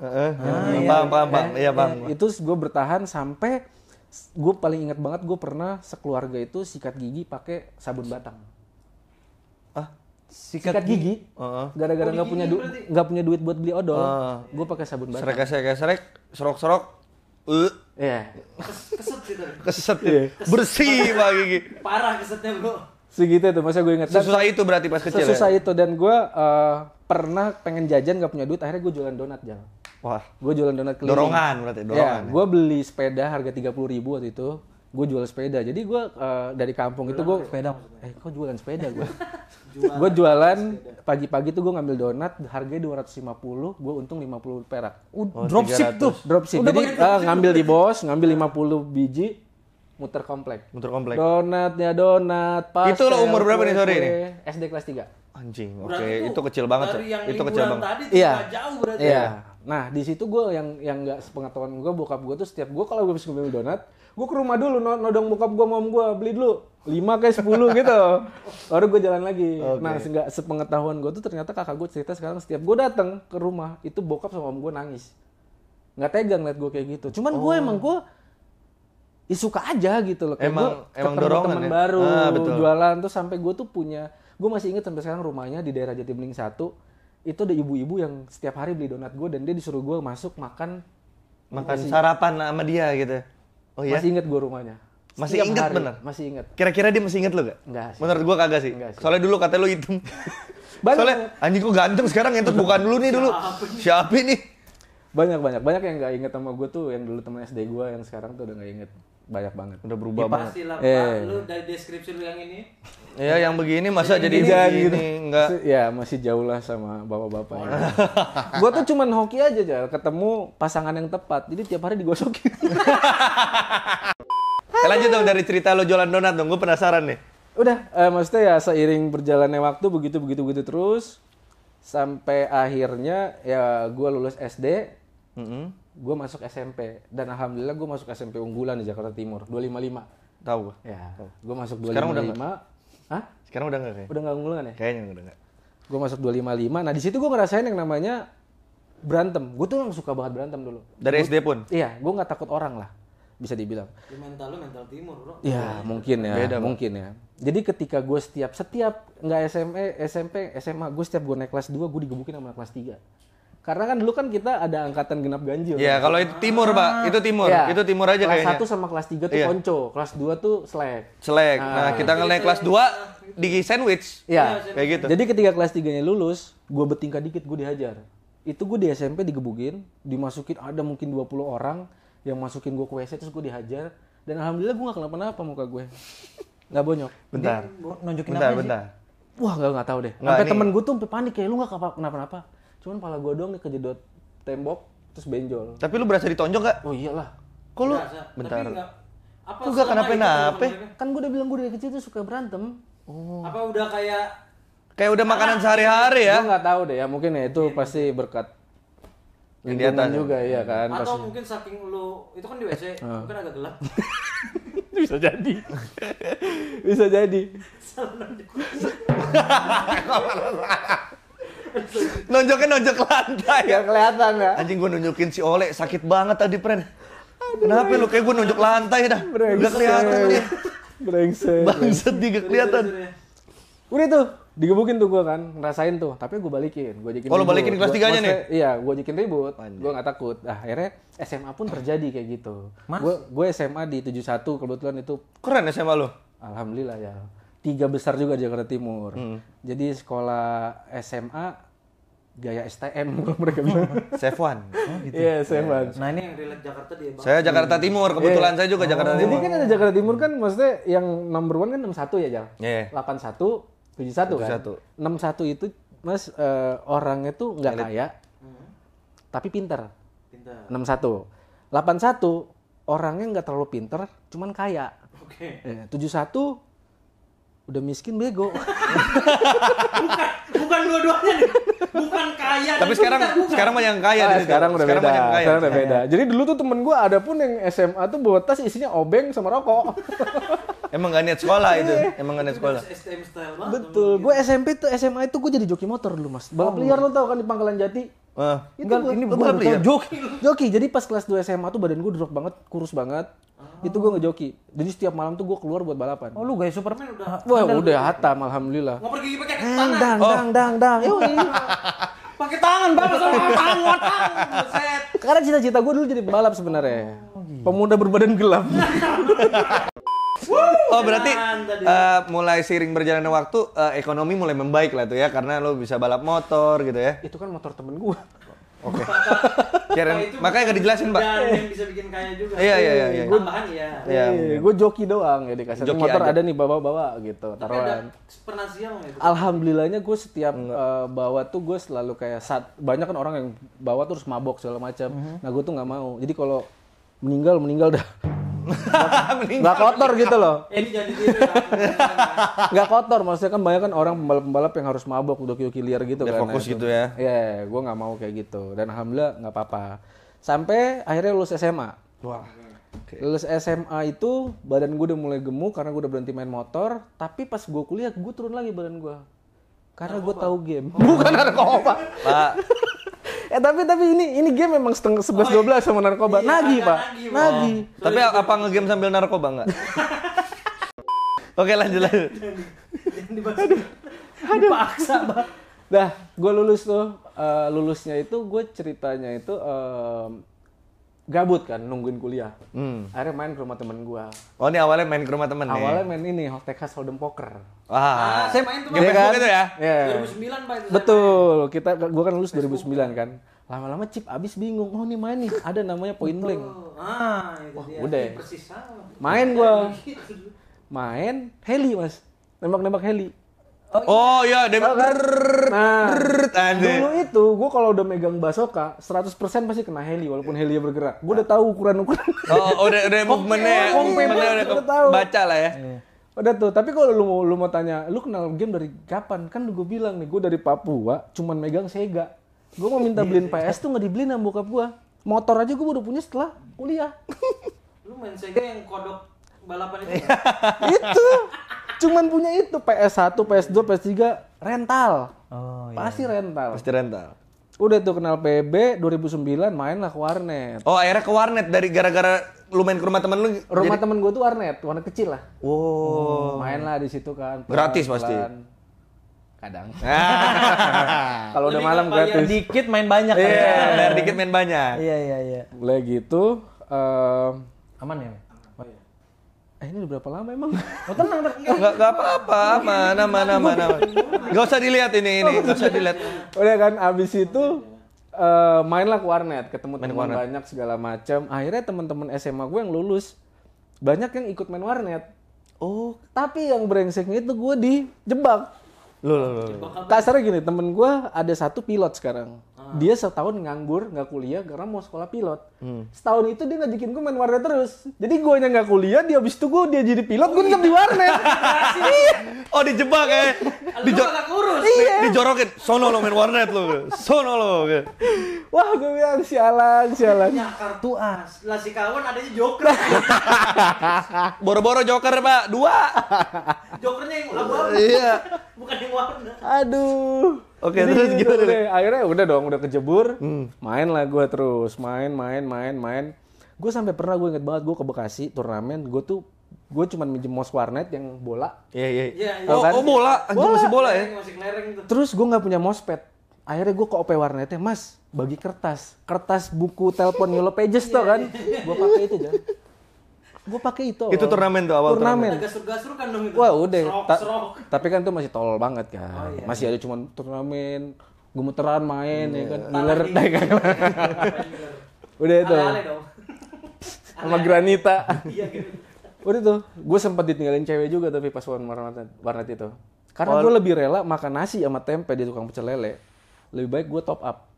Uh, ya, bang, bang, iya. bang, ya bang. itu gue bertahan sampai gue paling ingat banget gue pernah sekeluarga itu sikat gigi pakai sabun batang. Ah, sikat, sikat gigi? gara Gara-gara oh, nggak -gara oh, punya nggak punya duit buat beli odol, uh, ah. gue pakai sabun batang. Serek, serek, serek, serok, serok, Uh. Iya. Keset gitu, Keset ya. Bersih Pak Gigi. Parah kesetnya bro. Segitu itu, masa gue ingat. Susah itu berarti pas kecil Susah ya? itu, dan gue uh, pernah pengen jajan gak punya duit, akhirnya gue jualan donat, jalan. Wah. Gue jualan donat keliling. Dorongan berarti, iya, dorongan. Ya, ya. gue beli sepeda harga tiga puluh ribu waktu itu gue jual sepeda jadi gue uh, dari kampung jualan itu gue sepeda eh, maksudnya. eh kok jualan sepeda gue (laughs) (laughs) gue jualan pagi-pagi tuh gue ngambil donat harganya puluh, gue untung lima puluh perak oh, dropship tuh dropship Udah jadi uh, ngambil di bos ngambil iya. lima puluh biji muter komplek muter komplek donatnya donat pas itu lo umur berapa nih sore ini SD kelas tiga. anjing oke okay. itu, itu kecil banget dari yang itu kecil banget tadi iya jauh berarti iya. Ya? nah di situ gue yang yang nggak sepengetahuan gue bokap gue tuh setiap gue kalau gue bisa ngambil donat gue ke rumah dulu nodong bokap gue mom gue beli dulu lima kayak sepuluh (laughs) gitu baru gue jalan lagi okay. nah nggak sepengetahuan gue tuh ternyata kakak gue cerita sekarang setiap gue datang ke rumah itu bokap sama om gue nangis nggak tega ngeliat gue kayak gitu cuman oh. gue emang gue ya suka aja gitu loh kayak emang, gua emang dorongan temen ya? baru ah, betul. jualan tuh sampai gue tuh punya gue masih inget sampai sekarang rumahnya di daerah Jatibening satu itu ada ibu-ibu yang setiap hari beli donat gue dan dia disuruh gue masuk makan makan sarapan sama dia gitu Oh iya? Masih inget gue rumahnya. Masih Setiap inget hari, bener? Masih inget. Kira-kira dia masih inget lo gak? Enggak sih. Menurut gue kagak sih. sih. Soalnya dulu katanya lo hitam. (laughs) banyak. Soalnya anjing gue ganteng sekarang yang bukan dulu nih dulu. Siapa nih? Banyak banyak banyak yang gak inget sama gue tuh yang dulu temen SD gue yang sekarang tuh udah gak inget banyak banget. Udah berubah ya, banget. Lah, yeah. lu dari deskripsi lu yang ini. Iya, yang begini masa jadi begini, kan, begini. Gitu. enggak. Ya, masih jauh lah sama bapak-bapak. Oh. (laughs) Ya. gua tuh cuman hoki aja, Jal. Ketemu pasangan yang tepat. Jadi tiap hari digosokin. (laughs) eh, lanjut dong dari cerita lo jualan donat dong. Gue penasaran nih. Udah, eh, maksudnya ya seiring berjalannya waktu begitu-begitu-begitu terus sampai akhirnya ya gue lulus SD. Mm -hmm gue masuk SMP dan alhamdulillah gue masuk SMP unggulan di Jakarta Timur 255 tahu gue ya gue masuk 255 sekarang udah gak? Hah? sekarang udah nggak udah nggak unggulan ya kayaknya udah nggak gue masuk 255 nah di situ gue ngerasain yang namanya berantem gue tuh yang suka banget berantem dulu dari gua, SD pun iya gue nggak takut orang lah bisa dibilang ya, mental lu mental timur bro ya, ya mungkin ya Beda, mungkin ya jadi ketika gue setiap setiap nggak SMP e, SMP SMA gue setiap gue naik kelas 2 gue digebukin sama kelas 3 karena kan dulu kan kita ada angkatan genap ganjil. Iya, kalau itu timur, ah. Pak. Itu timur. Ya. Itu timur aja kelas kayaknya. Kelas 1 sama kelas 3 tuh ya. konco, kelas 2 tuh slack. Slack. Nah, nah kita ngelek kelas 2 di sandwich. Iya. Kayak gitu. Jadi ketika kelas 3-nya lulus, gua bertingkah dikit, gua dihajar. Itu gua di SMP digebukin, dimasukin ada mungkin 20 orang yang masukin gua ke WC terus gua dihajar dan alhamdulillah gua gak kenapa-napa muka gue. Gak bonyok. Bentar. Dia nunjukin bentar, apa bentar. Sih? Wah, gak, gak tau deh. Sampai temen gue tuh sampai panik kayak lu gak kenapa-napa cuman pala gue doang kejedot tembok terus benjol tapi lu berasa ditonjok gak? oh iyalah kok lu berasa, bentar tapi enggak, apa gak kenapa-napa kan gue udah bilang gue dari kecil tuh suka berantem oh. apa udah kayak kayak udah makanan sehari-hari ya gue nggak tahu deh ya mungkin ya itu yeah. pasti berkat yang di atas ya? juga ya kan atau pasti. mungkin saking lu itu kan di wc uh. Eh. mungkin agak gelap (laughs) bisa jadi bisa jadi (laughs) (laughs) Nonjoknya nonjok lantai. ya kelihatan ya. Anjing gue nunjukin si Oleh sakit banget tadi, Pren. Kenapa lu kayak gue nunjuk lantai dah? nggak kelihatan ya. dia. Brengsek. Bangset dia kelihatan. Udah tuh, digebukin tuh gue kan, ngerasain tuh. Tapi gue balikin, gue jadi. Kalau balikin kelas tiganya nih? Iya, gue jadi ribut. Gue nggak takut. Nah, akhirnya SMA pun terjadi kayak gitu. Gue gue SMA di 71 kebetulan itu. Keren SMA lo. Alhamdulillah ya tiga besar juga di Jakarta Timur. Hmm. Jadi sekolah SMA gaya STM (laughs) kalau mereka bilang. Sevan. Oh gitu. Iya, yeah, Yeah. Nah, ini yang relate Jakarta dia. Saya Jakarta hmm. Timur, iya. kebetulan yeah. saya juga oh. Jakarta Timur. Jadi kan ada Jakarta Timur kan maksudnya yang number one kan 61 ya, Jal. Iya. Yeah. 81 71 kan. 61 itu Mas uh, orangnya tuh nggak kaya. Hmm. Tapi pinter. satu, 61. 81 orangnya nggak terlalu pinter, cuman kaya. Oke. Okay. Eh, 71 udah miskin bego. (laughs) bukan bukan dua-duanya nih. Bukan kaya. Tapi sekarang bukan. sekarang mah yang kaya nah, sekarang udah sekarang beda. Kaya. Sekarang udah beda. Iya. Jadi dulu tuh temen gue ada pun yang SMA tuh bawa tas isinya obeng sama rokok. (laughs) Emang gak niat sekolah itu. Emang gak niat sekolah. Betul. Gue SMP tuh SMA itu gue jadi joki motor dulu, Mas. Balap oh. liar lo tau kan di Pangkalan Jati. Uh, enggak, gua, ini bukan ya? joki. Joki. Jadi pas kelas 2 SMA tuh badan gue drop banget, kurus banget. Oh. Itu gue ngejoki. Jadi setiap malam tuh gue keluar buat balapan. Oh lu guys Superman udah. Ah, wah, udah hatam alhamdulillah. Mau pergi pakai tangan. Oh. Dang dang dang dang. Yo, (laughs) pakai tangan banget sama (laughs) tangan tangan, set. Karena cita-cita gue dulu jadi balap sebenarnya. Oh, gitu. Pemuda berbadan gelap. (laughs) Woo, oh berarti uh, mulai sering berjalannya waktu uh, ekonomi mulai membaik lah tuh ya karena lo bisa balap motor gitu ya. Itu kan motor temen gue. Oke. Okay. Nah, makanya gak dijelasin, Mbak. yang bisa bikin kaya juga. Iya, iya, iya. iya. ya. Iya, iya. Eh, gue joki doang ya dikasih joki motor aja. ada nih bawa-bawa gitu. Tapi pernah siang ya? Alhamdulillahnya gue setiap uh, bawa tuh gue selalu kayak saat banyak kan orang yang bawa terus mabok segala macam. Mm -hmm. Nah, gue tuh nggak mau. Jadi kalau meninggal meninggal dah nggak kotor gitu loh. (laughs) Nggak kotor, maksudnya kan banyak kan orang pembalap-pembalap yang harus mabok udah kyu liar gitu kan. fokus gitu ya. Iya, gue nggak mau kayak gitu. Dan alhamdulillah nggak apa-apa. Sampai akhirnya lulus SMA. Wah. Okay. Lulus SMA itu badan gue udah mulai gemuk karena gue udah berhenti main motor. Tapi pas gue kuliah gue turun lagi badan gue. Karena gue tahu game. Oh. (laughs) Bukan narkoba. Pak, eh tapi tapi ini ini game memang setengah sebelas oh, iya. dua belas sama narkoba. Iya, nagi pak, nagi. nagi. Oh. Tapi apa ngegame sambil narkoba nggak? (laughs) Oke lanjut lanjut. Aduh, aduh. paksa pak. Dah, gue lulus tuh. Uh, lulusnya itu gue ceritanya itu um, gabut kan nungguin kuliah. Hmm. Akhirnya main ke rumah temen gua. Oh ini awalnya main ke rumah temen Awalnya nih. main ini Texas Hold'em Poker. Wah, ah, saya main tuh Facebook iya kan? itu ya. Yeah. Iya. 2009 pak itu. Betul, kita gua kan lulus 2009 kan. Lama-lama chip abis bingung, oh ini main nih, ada namanya point blank. Ah, Wah, dia. udah. Persis sama. Main gua. (laughs) Main heli mas, nembak-nembak heli. Oh, iya. oh iya, dia demi Nah, dulu itu gue kalau udah megang basoka 100% pasti kena heli walaupun heli bergerak. Gue udah tahu ukuran-ukuran. Oh, oh udah udah (laughs) movementnya ya? movementnya udah tahu. Baca lah ya. Iya. Udah tuh, tapi kalau lu lu mau tanya, lu kenal game dari kapan? Kan gue bilang nih, gue dari Papua, cuman megang Sega. Gue mau minta beliin iya. PS tuh nggak dibeliin sama bokap gue. Motor aja gue udah punya setelah kuliah. lu main Sega yang kodok balapan itu? (laughs) itu. Cuman punya itu PS1, PS2, PS3 rental. Oh, iya. rental. Pasti rental. Udah tuh kenal PB 2009 main lah ke warnet. Oh akhirnya ke warnet dari gara-gara lu main ke rumah temen lu. Rumah jadi... temen gue tuh warnet, warnet kecil lah. Wow. Hmm, main lah di situ kan. Pelan, gratis pasti. Kadang. (laughs) Kalau udah malam gratis. dikit main banyak. Iya. Yeah, kan? dikit main banyak. Iya iya iya. Udah gitu. Uh, Aman ya? Eh, ini udah berapa lama emang? Oh tenang, tenang. ya? (laughs) Gak apa-apa, mana, mana, mana. Gak usah dilihat ini, ini. Gak usah dilihat. Udah oh, kan, iya, abis itu eh, mainlah ke warnet, ketemu teman banyak segala macam. Akhirnya teman-teman SMA gue yang lulus, banyak yang ikut main warnet. Oh, tapi yang brengseknya itu gue dijebak. Loh, loh, loh. Kasarnya gini, temen gue ada satu pilot sekarang. Ah. Dia setahun nganggur, nggak kuliah karena mau sekolah pilot. Hmm. Setahun itu dia ngajakin gue main warnet terus. Jadi gue nya nggak kuliah, dia habis itu gue dia jadi pilot, gue tetap di warnet. (laughs) Iya. oh dijebak ya. Eh. Dijo kurus. Iya. Dijorokin. Sono lo main warnet lo. Sono lo. Wah gue bilang sialan, sialan. Ya kartu as. Lah si kawan adanya joker. (laughs) Boro-boro joker pak. Dua. Jokernya yang labu (laughs) Iya. Bukan yang warna. Aduh. Oke, okay, terus gimana? Udah, akhirnya udah dong, udah kejebur. Hmm. Main lah gue terus, main, main, main, main. Gue sampai pernah gue inget banget gue ke Bekasi turnamen, gue tuh gue cuman minjem mouse warnet yang bola. Iya, iya. Iya, Oh, oh, bola. Anjir bola. masih bola ya. Terus gue nggak punya mousepad. Akhirnya gue ke OP warnetnya, Mas, bagi kertas. Kertas buku telepon Yellow Pages tuh kan. Iya, iya. Gue pakai itu, aja gue pakai itu. Itu turnamen tuh awal turnamen. turnamen. Gasur-gasur kan dong itu. Wah udah. Serok, Ta serok. Tapi kan tuh masih tol banget kan. Oh, iya. Masih ada cuma turnamen gemeteran main yeah. ya kan. deh iya. ya kan. udah itu. Ale -ale (laughs) Sama granita. (laughs) Iya, gitu. Udah tuh, gue sempat ditinggalin cewek juga tapi pas warnet, warnet itu. Karena gue lebih rela makan nasi sama tempe di tukang pecel lele. Lebih baik gue top up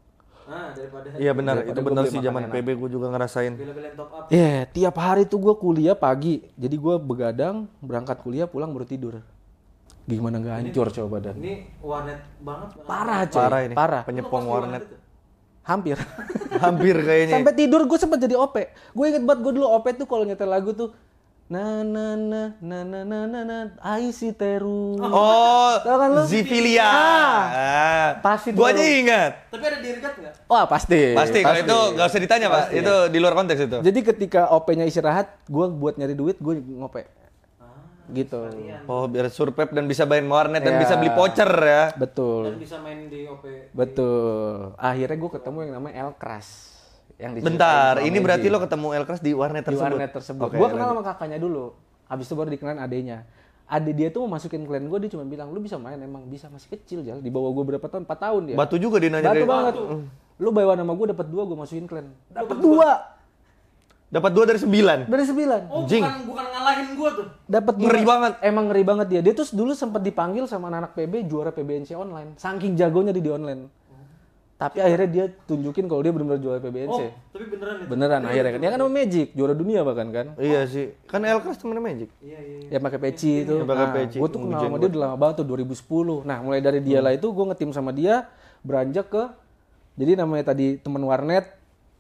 Nah, Iya benar, itu benar sih zaman PB gue juga ngerasain. Iya, yeah, tiap hari tuh gue kuliah pagi. Jadi gue begadang, berangkat kuliah, pulang baru tidur. Gimana nggak hancur ini, coba badan. Ini warnet banget. Parah, coy. Parah ini. Parah. Penyepong warnet. Hampir. (laughs) Hampir kayaknya. Sampai tidur gue sempat jadi OP. Gue inget banget gue dulu OP tuh kalau nyetel lagu tuh na na na na na na na na aisy Teru oh tau kan lo Zivilia ah. pasti gua aja ingat tapi ada dirigat nggak oh pasti pasti, kalau itu nggak usah ditanya pak itu di luar konteks itu jadi ketika op-nya istirahat gua buat nyari duit gua ngope ah, gitu oh biar surpep dan bisa main warnet ya. dan iya. bisa beli voucher ya betul dan bisa main di op betul akhirnya gue ketemu yang namanya El Crash yang Bentar, ini berarti lo ketemu Elkras di warnet tersebut. Di warnet tersebut. Okay, gue kenal sama kakaknya dulu. Habis itu baru dikenal adenya. Ade dia tuh mau masukin klien gue, dia cuma bilang, lu bisa main emang bisa masih kecil jal. Di bawah gue berapa tahun? 4 tahun dia. Batu juga dia nanya. Batu gitu. banget. Batu. Hmm. Lu bawa nama gue dapat dua, gue masukin klien. Dapat dua. Dapat dua dari sembilan. Dari sembilan. Oh, Jing. bukan bukan ngalahin gue tuh. Dapat ngeri banget. Emang ngeri banget dia. Dia tuh dulu sempat dipanggil sama anak-anak PB juara PBNC online. Saking jagonya di, di online tapi akhirnya dia tunjukin kalau dia benar-benar juara PBNC. Oh, tapi beneran itu. Beneran akhirnya kan. Dia ya kan sama Magic, juara dunia bahkan kan. Iya sih. Kan El Cras temennya Magic. Iya, iya, iya. Ya pakai peci iya, iya itu. Iya pakai nah, peci. Gue tuh kenal sama dia udah lama banget tuh 2010. Nah, mulai dari dia hmm. lah itu gue ngetim sama dia beranjak ke jadi namanya tadi teman warnet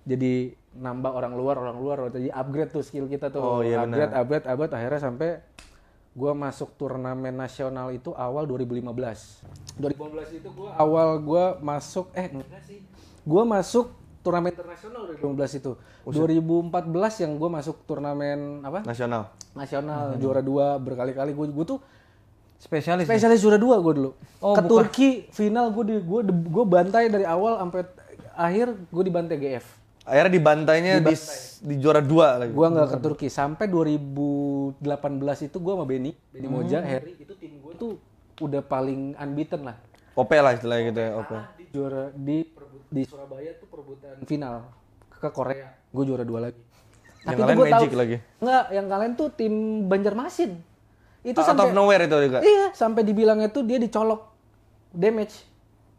jadi nambah orang luar orang luar jadi upgrade tuh skill kita tuh oh, iya upgrade, upgrade upgrade upgrade akhirnya sampai gue masuk turnamen nasional itu awal 2015. 2015 itu gue awal gue masuk eh enggak sih. Gue masuk turnamen internasional 2015 itu. 2014 yang gue masuk turnamen apa? Nasional. Nasional hmm. juara dua berkali-kali gue gue tuh spesialis ya? spesialis ya? juara dua gue dulu. Oh, Ke Turki final gue di gue gue bantai dari awal sampai akhir gue dibantai GF. Akhirnya dibantainya di, di juara dua lagi. Gua nggak ke Turki sampai 2018 itu gua sama Benny, Benny hmm. Moja, Harry itu tim gua tuh udah paling unbeaten lah. OP lah istilahnya gitu ya, OP. Di juara di di Surabaya tuh perebutan final ke Korea. Gue juara dua lagi. Tapi yang kalian Magic tahu, lagi. Enggak, yang kalian tuh tim Banjarmasin. Itu Out sampai, of nowhere itu juga. Iya, sampai dibilangnya tuh dia dicolok damage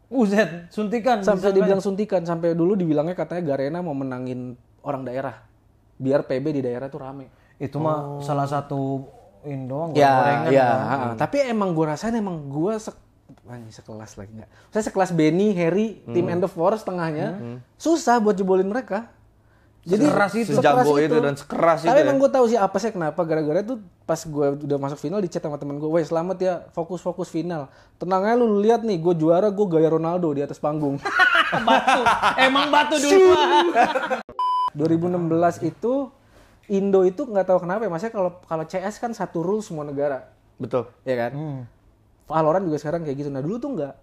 Buset, suntikan. Sampai dibilang suntikan, sampai dulu dibilangnya katanya Garena mau menangin orang daerah. Biar PB di daerah itu rame. Itu oh. mah salah satu in doang ya, ya, tapi emang gue rasain emang gue se ah, sekelas lagi nggak saya sekelas Benny Harry hmm. tim End of War setengahnya hmm. susah buat jebolin mereka jadi sekeras itu sejago itu, itu dan sekeras tapi itu tapi emang ya? gue tahu sih apa sih kenapa gara-gara itu pas gue udah masuk final di chat sama temen gue wes selamat ya fokus fokus final tenang aja lu lihat nih gue juara gue gaya Ronaldo di atas panggung (laughs) batu emang batu dulu 2016 itu Indo itu nggak tahu kenapa ya maksudnya kalau kalau CS kan satu rule semua negara betul ya kan hmm. Valorant juga sekarang kayak gitu nah dulu tuh nggak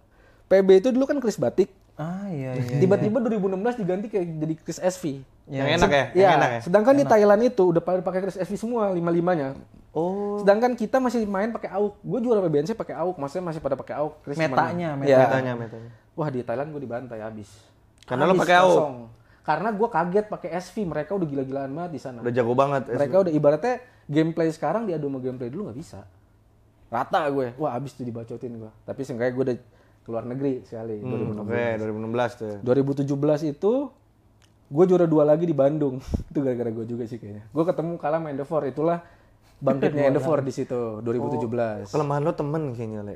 PB itu dulu kan Chris Batik Ah iya iya. iya. Tiba-tiba iya. 2016 diganti ke jadi Chris SV. Ya, yang enak ya, yang ya, enak ya. Sedangkan enak. di Thailand itu udah pada pakai Chris SV semua lima limanya. Oh. Sedangkan kita masih main pakai AUK. Gue juara PBNC pakai AUK, maksudnya masih pada pakai AUK. Chris metanya, metanya, ya. metanya, metanya. Wah di Thailand gue dibantai habis. Karena lo pakai AUK. Karena gue kaget pakai SV, mereka udah gila-gilaan banget di sana. Udah jago banget. SV. Mereka udah ibaratnya gameplay sekarang diadu sama gameplay dulu nggak bisa. Rata gue. Wah abis tuh dibacotin gue. Tapi seenggaknya gue udah ke luar negeri sekali hmm, 2016. Oke, okay, 2016 tuh. 2017 ya. itu gue juara dua lagi di Bandung. (laughs) itu gara-gara gue juga sih kayaknya. Gue ketemu kalah main The Four, itulah bangkitnya The Four di situ 2017. Oh, kelemahan lo temen kayaknya, Le.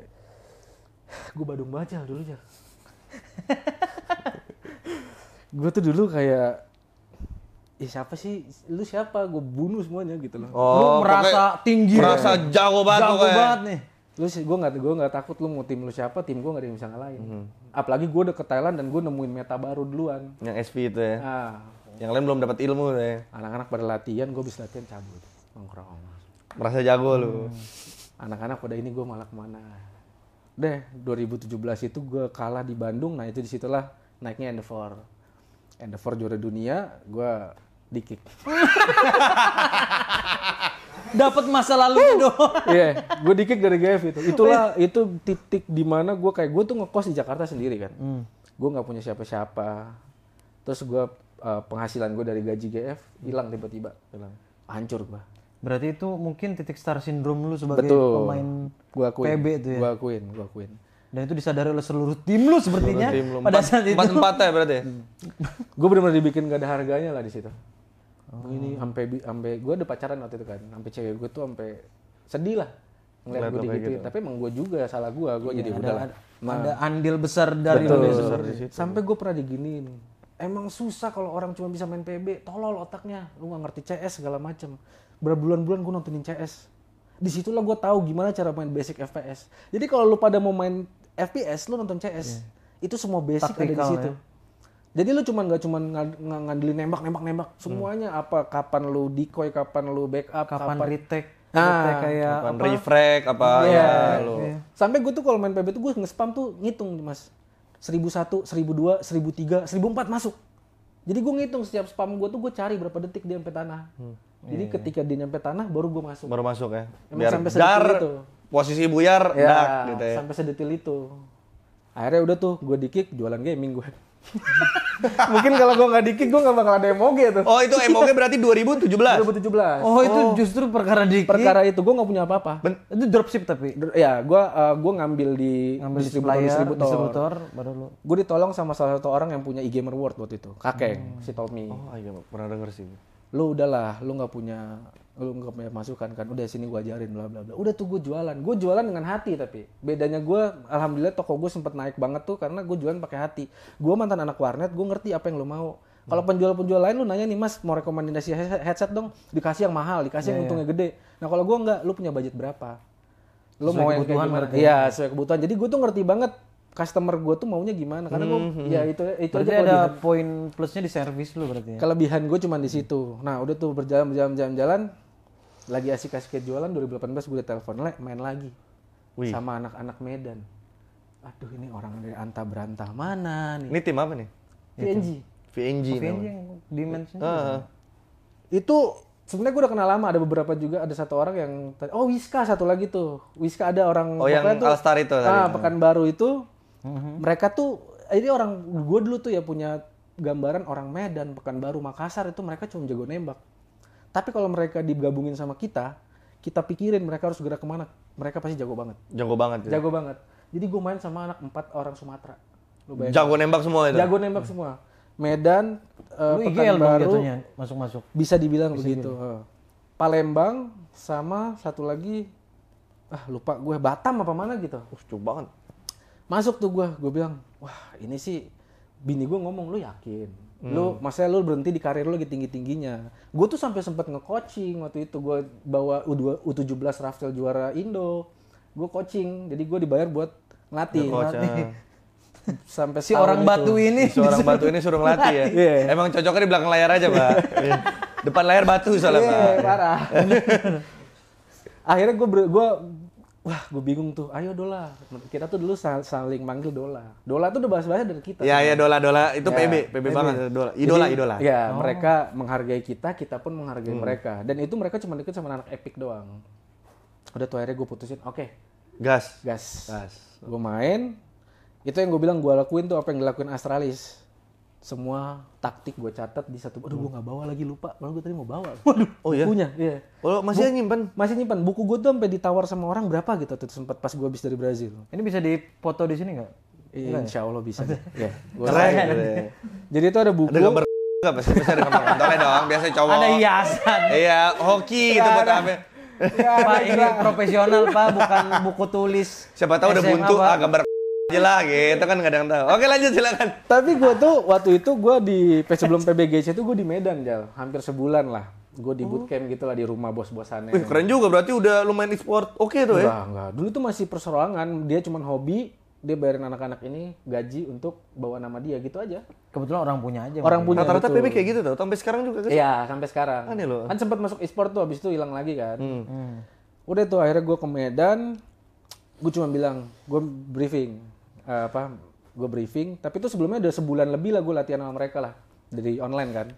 (sighs) gue Bandung baca dulu, ya. (laughs) gue tuh dulu kayak ya siapa sih lu siapa gue bunuh semuanya gitu loh oh, lu merasa tinggi merasa jago banget jago banget nih lu sih gue nggak gue nggak takut lu mau tim lu siapa tim gue nggak ada yang bisa ngalahin hmm. apalagi gue udah ke Thailand dan gue nemuin meta baru duluan yang SP itu ya ah. yang lain belum dapat ilmu ya anak-anak pada latihan gue bisa latihan cabut nongkrong merasa jago hmm. lu anak-anak pada ini gue malah kemana deh 2017 itu gue kalah di Bandung nah itu disitulah naiknya Endeavor Endeavor juara dunia gue dikik (laughs) dapat masa lalu doang. (laughs) Iya, yeah, gue dikick dari GF itu. Itulah iya. itu titik di mana gue kayak gue tuh ngekos di Jakarta sendiri kan. Hmm. Gue nggak punya siapa-siapa. Terus gue uh, penghasilan gue dari gaji GF hilang tiba-tiba. Hilang. Hancur gue. Berarti itu mungkin titik star syndrome lu sebagai Betul. pemain gua akuin. PB itu ya. Gua akuin, gua akuin. Dan itu disadari oleh seluruh tim lu sepertinya seluruh tim lu. pada saat itu. Empat-empat ya berarti. Ya? Hmm. gue benar-benar dibikin gak ada harganya lah di situ oh. ini sampai sampai gue ada pacaran waktu itu kan sampai cewek gue tuh sampai sedih lah ngeliat gue digituin gitu. tapi emang gue juga salah gue gue iya, jadi ada, udah ada, nah. ada andil besar dari itu. sampai gue pernah diginiin emang susah kalau orang cuma bisa main PB tolol otaknya lu gak ngerti CS segala macem berbulan-bulan gue nontonin CS disitulah gue tahu gimana cara main basic FPS jadi kalau lu pada mau main FPS lu nonton CS yeah. itu semua basic Taktikal ada di situ ya jadi lu cuman gak cuman ng ngandelin nembak nembak nembak semuanya hmm. apa kapan lu decoy, kapan lu backup, kapan, kapan retake Nah, kayak apa? refrag apa yeah, ya lo. Yeah. Sampai gue tuh kalau main PB tuh gue nge-spam tuh ngitung Mas. 1001, 1002, 1003, 1004 masuk. Jadi gue ngitung setiap spam gue tuh gue cari berapa detik dia nyampe tanah. Hmm. Jadi yeah. ketika dia nyampe tanah baru gue masuk. Baru masuk ya. Emang Biar sampai sedetil dar, itu. Posisi buyar ya, dak, gitu ya. Sampai sedetil itu. Akhirnya udah tuh gue dikick jualan gaming gue. (laughs) Mungkin kalau gue nggak dikit gue nggak bakal ada emoge tuh. Oh itu emoge berarti 2017? (laughs) 2017. Oh itu oh. justru perkara dikit? Perkara itu, gue nggak punya apa-apa. itu dropship tapi? Dr ya, gue uh, gua ngambil di ngambil distributor, supplier, distributor. distributor. baru lu. Gue ditolong sama salah satu orang yang punya e-gamer world waktu itu. Kakek, hmm. si Tommy. Oh iya, pernah denger sih. Lu udahlah, lu nggak punya lu nggak punya masukan kan udah sini gua ajarin bla bla bla udah tuh gua jualan gua jualan dengan hati tapi bedanya gua alhamdulillah toko gua sempet naik banget tuh karena gua jualan pakai hati gua mantan anak warnet gua ngerti apa yang lu mau kalau hmm. penjual-penjual lain lu nanya nih mas mau rekomendasi headset dong dikasih yang mahal dikasih yeah, yang iya, iya. untungnya yeah. gede nah kalau gua nggak lu punya budget berapa lu sesuai mau yang kebutuhan kayak iya sesuai kebutuhan jadi gua tuh ngerti banget customer gue tuh maunya gimana karena gue hmm, hmm, ya hmm. itu itu aja ada poin plusnya di service lu berarti ya? kelebihan gue cuma di situ nah udah tuh berjalan berjalan jalan jalan lagi asik-asik jualan 2018 gue telepon le main lagi Wih. sama anak-anak Medan aduh ini orang dari anta berantah mana nih ini tim apa nih VNG VNG, VNG yang dimension uh. itu sebenarnya gue udah kenal lama ada beberapa juga ada satu orang yang oh Wiska satu lagi tuh Wiska ada orang oh yang tuh, Alstar itu ah Pekanbaru itu uh mm-hmm. -huh. mereka tuh ini orang gue dulu tuh ya punya gambaran orang Medan Pekanbaru Makassar itu mereka cuma jago nembak tapi kalau mereka digabungin sama kita, kita pikirin mereka harus gerak kemana, mereka pasti jago banget. Jago banget. Gitu. Jago banget. Jadi gue main sama anak empat orang Sumatera. jago nembak semua itu. Jago nembak hmm. semua. Medan, uh, Pekanbaru, masuk-masuk. Bisa dibilang bisa begitu. Uh. Palembang sama satu lagi ah lupa gue Batam apa mana gitu. Uh, Cukup banget. Masuk tuh gue, gue bilang, wah ini sih bini gue ngomong lu yakin Hmm. Lu maksudnya lu berhenti di karir lu lagi tinggi-tingginya. Gue tuh sampai sempat nge-coaching waktu itu gue bawa U2, U17 Raftel juara Indo. Gue coaching, jadi gue dibayar buat ngelatih. ngelatih. Ah. (laughs) sampai si orang itu. batu ini si orang batu ini suruh ngelatih ya. (laughs) Yeah. Emang cocoknya di belakang layar aja, Pak. (laughs) Iya. Depan layar batu soalnya, yeah, Pak. parah. Akhirnya gue gue wah gue bingung tuh ayo dola kita tuh dulu saling manggil dola dola tuh udah bahasa bahasa dari kita ya kan? ya dola dola itu ya, PB PB, banget dola idola Jadi, idola ya oh. mereka menghargai kita kita pun menghargai hmm. mereka dan itu mereka cuma deket sama anak epic doang udah tuh akhirnya gue putusin oke okay. gas gas gas gue main itu yang gue bilang gue lakuin tuh apa yang dilakuin Astralis semua taktik gue catat di satu aduh gue nggak bawa lagi lupa malah gue tadi mau bawa waduh oh iya? bukunya iya yeah. oh, masih Buk, nyimpan masih nyimpan buku gue tuh sampai ditawar sama orang berapa gitu tuh sempat pas gue habis dari Brazil ini bisa dipoto di sini nggak iya, ya? Insya Allah bisa. ya, gua Keren. Kan? Jadi itu ada buku. Ada gambar nggak (laughs) pasti bisa ada gambar kantornya dong. Biasa cowok. Ada hiasan. Iya, hoki gitu itu buat apa? Ya, pak ini profesional pak, bukan buku tulis. Siapa tahu SMA, udah buntu ah, gambar Jelas gitu kan kadang tahu. Oke lanjut silakan. Tapi gue tuh waktu itu gue di sebelum PBGC itu gue di Medan jal, hampir sebulan lah. Gue di bootcamp gitu lah di rumah bos-bosannya. Wih keren juga berarti udah lumayan e-sport oke okay tuh ya? Enggak, enggak. Dulu tuh masih perserangan. dia cuma hobi, dia bayarin anak-anak ini gaji untuk bawa nama dia gitu aja. Kebetulan orang punya aja. Orang punya. Rata-rata kayak gitu tuh, sampai sekarang juga kan? Iya, sampai sekarang. Aneh loh. Kan sempat masuk e-sport tuh Abis itu hilang lagi kan. Hmm. Hmm. Udah tuh akhirnya gue ke Medan, gue cuma bilang, gue briefing, Eh, apa gue briefing tapi itu sebelumnya udah sebulan lebih lah gue latihan sama mereka lah dari online kan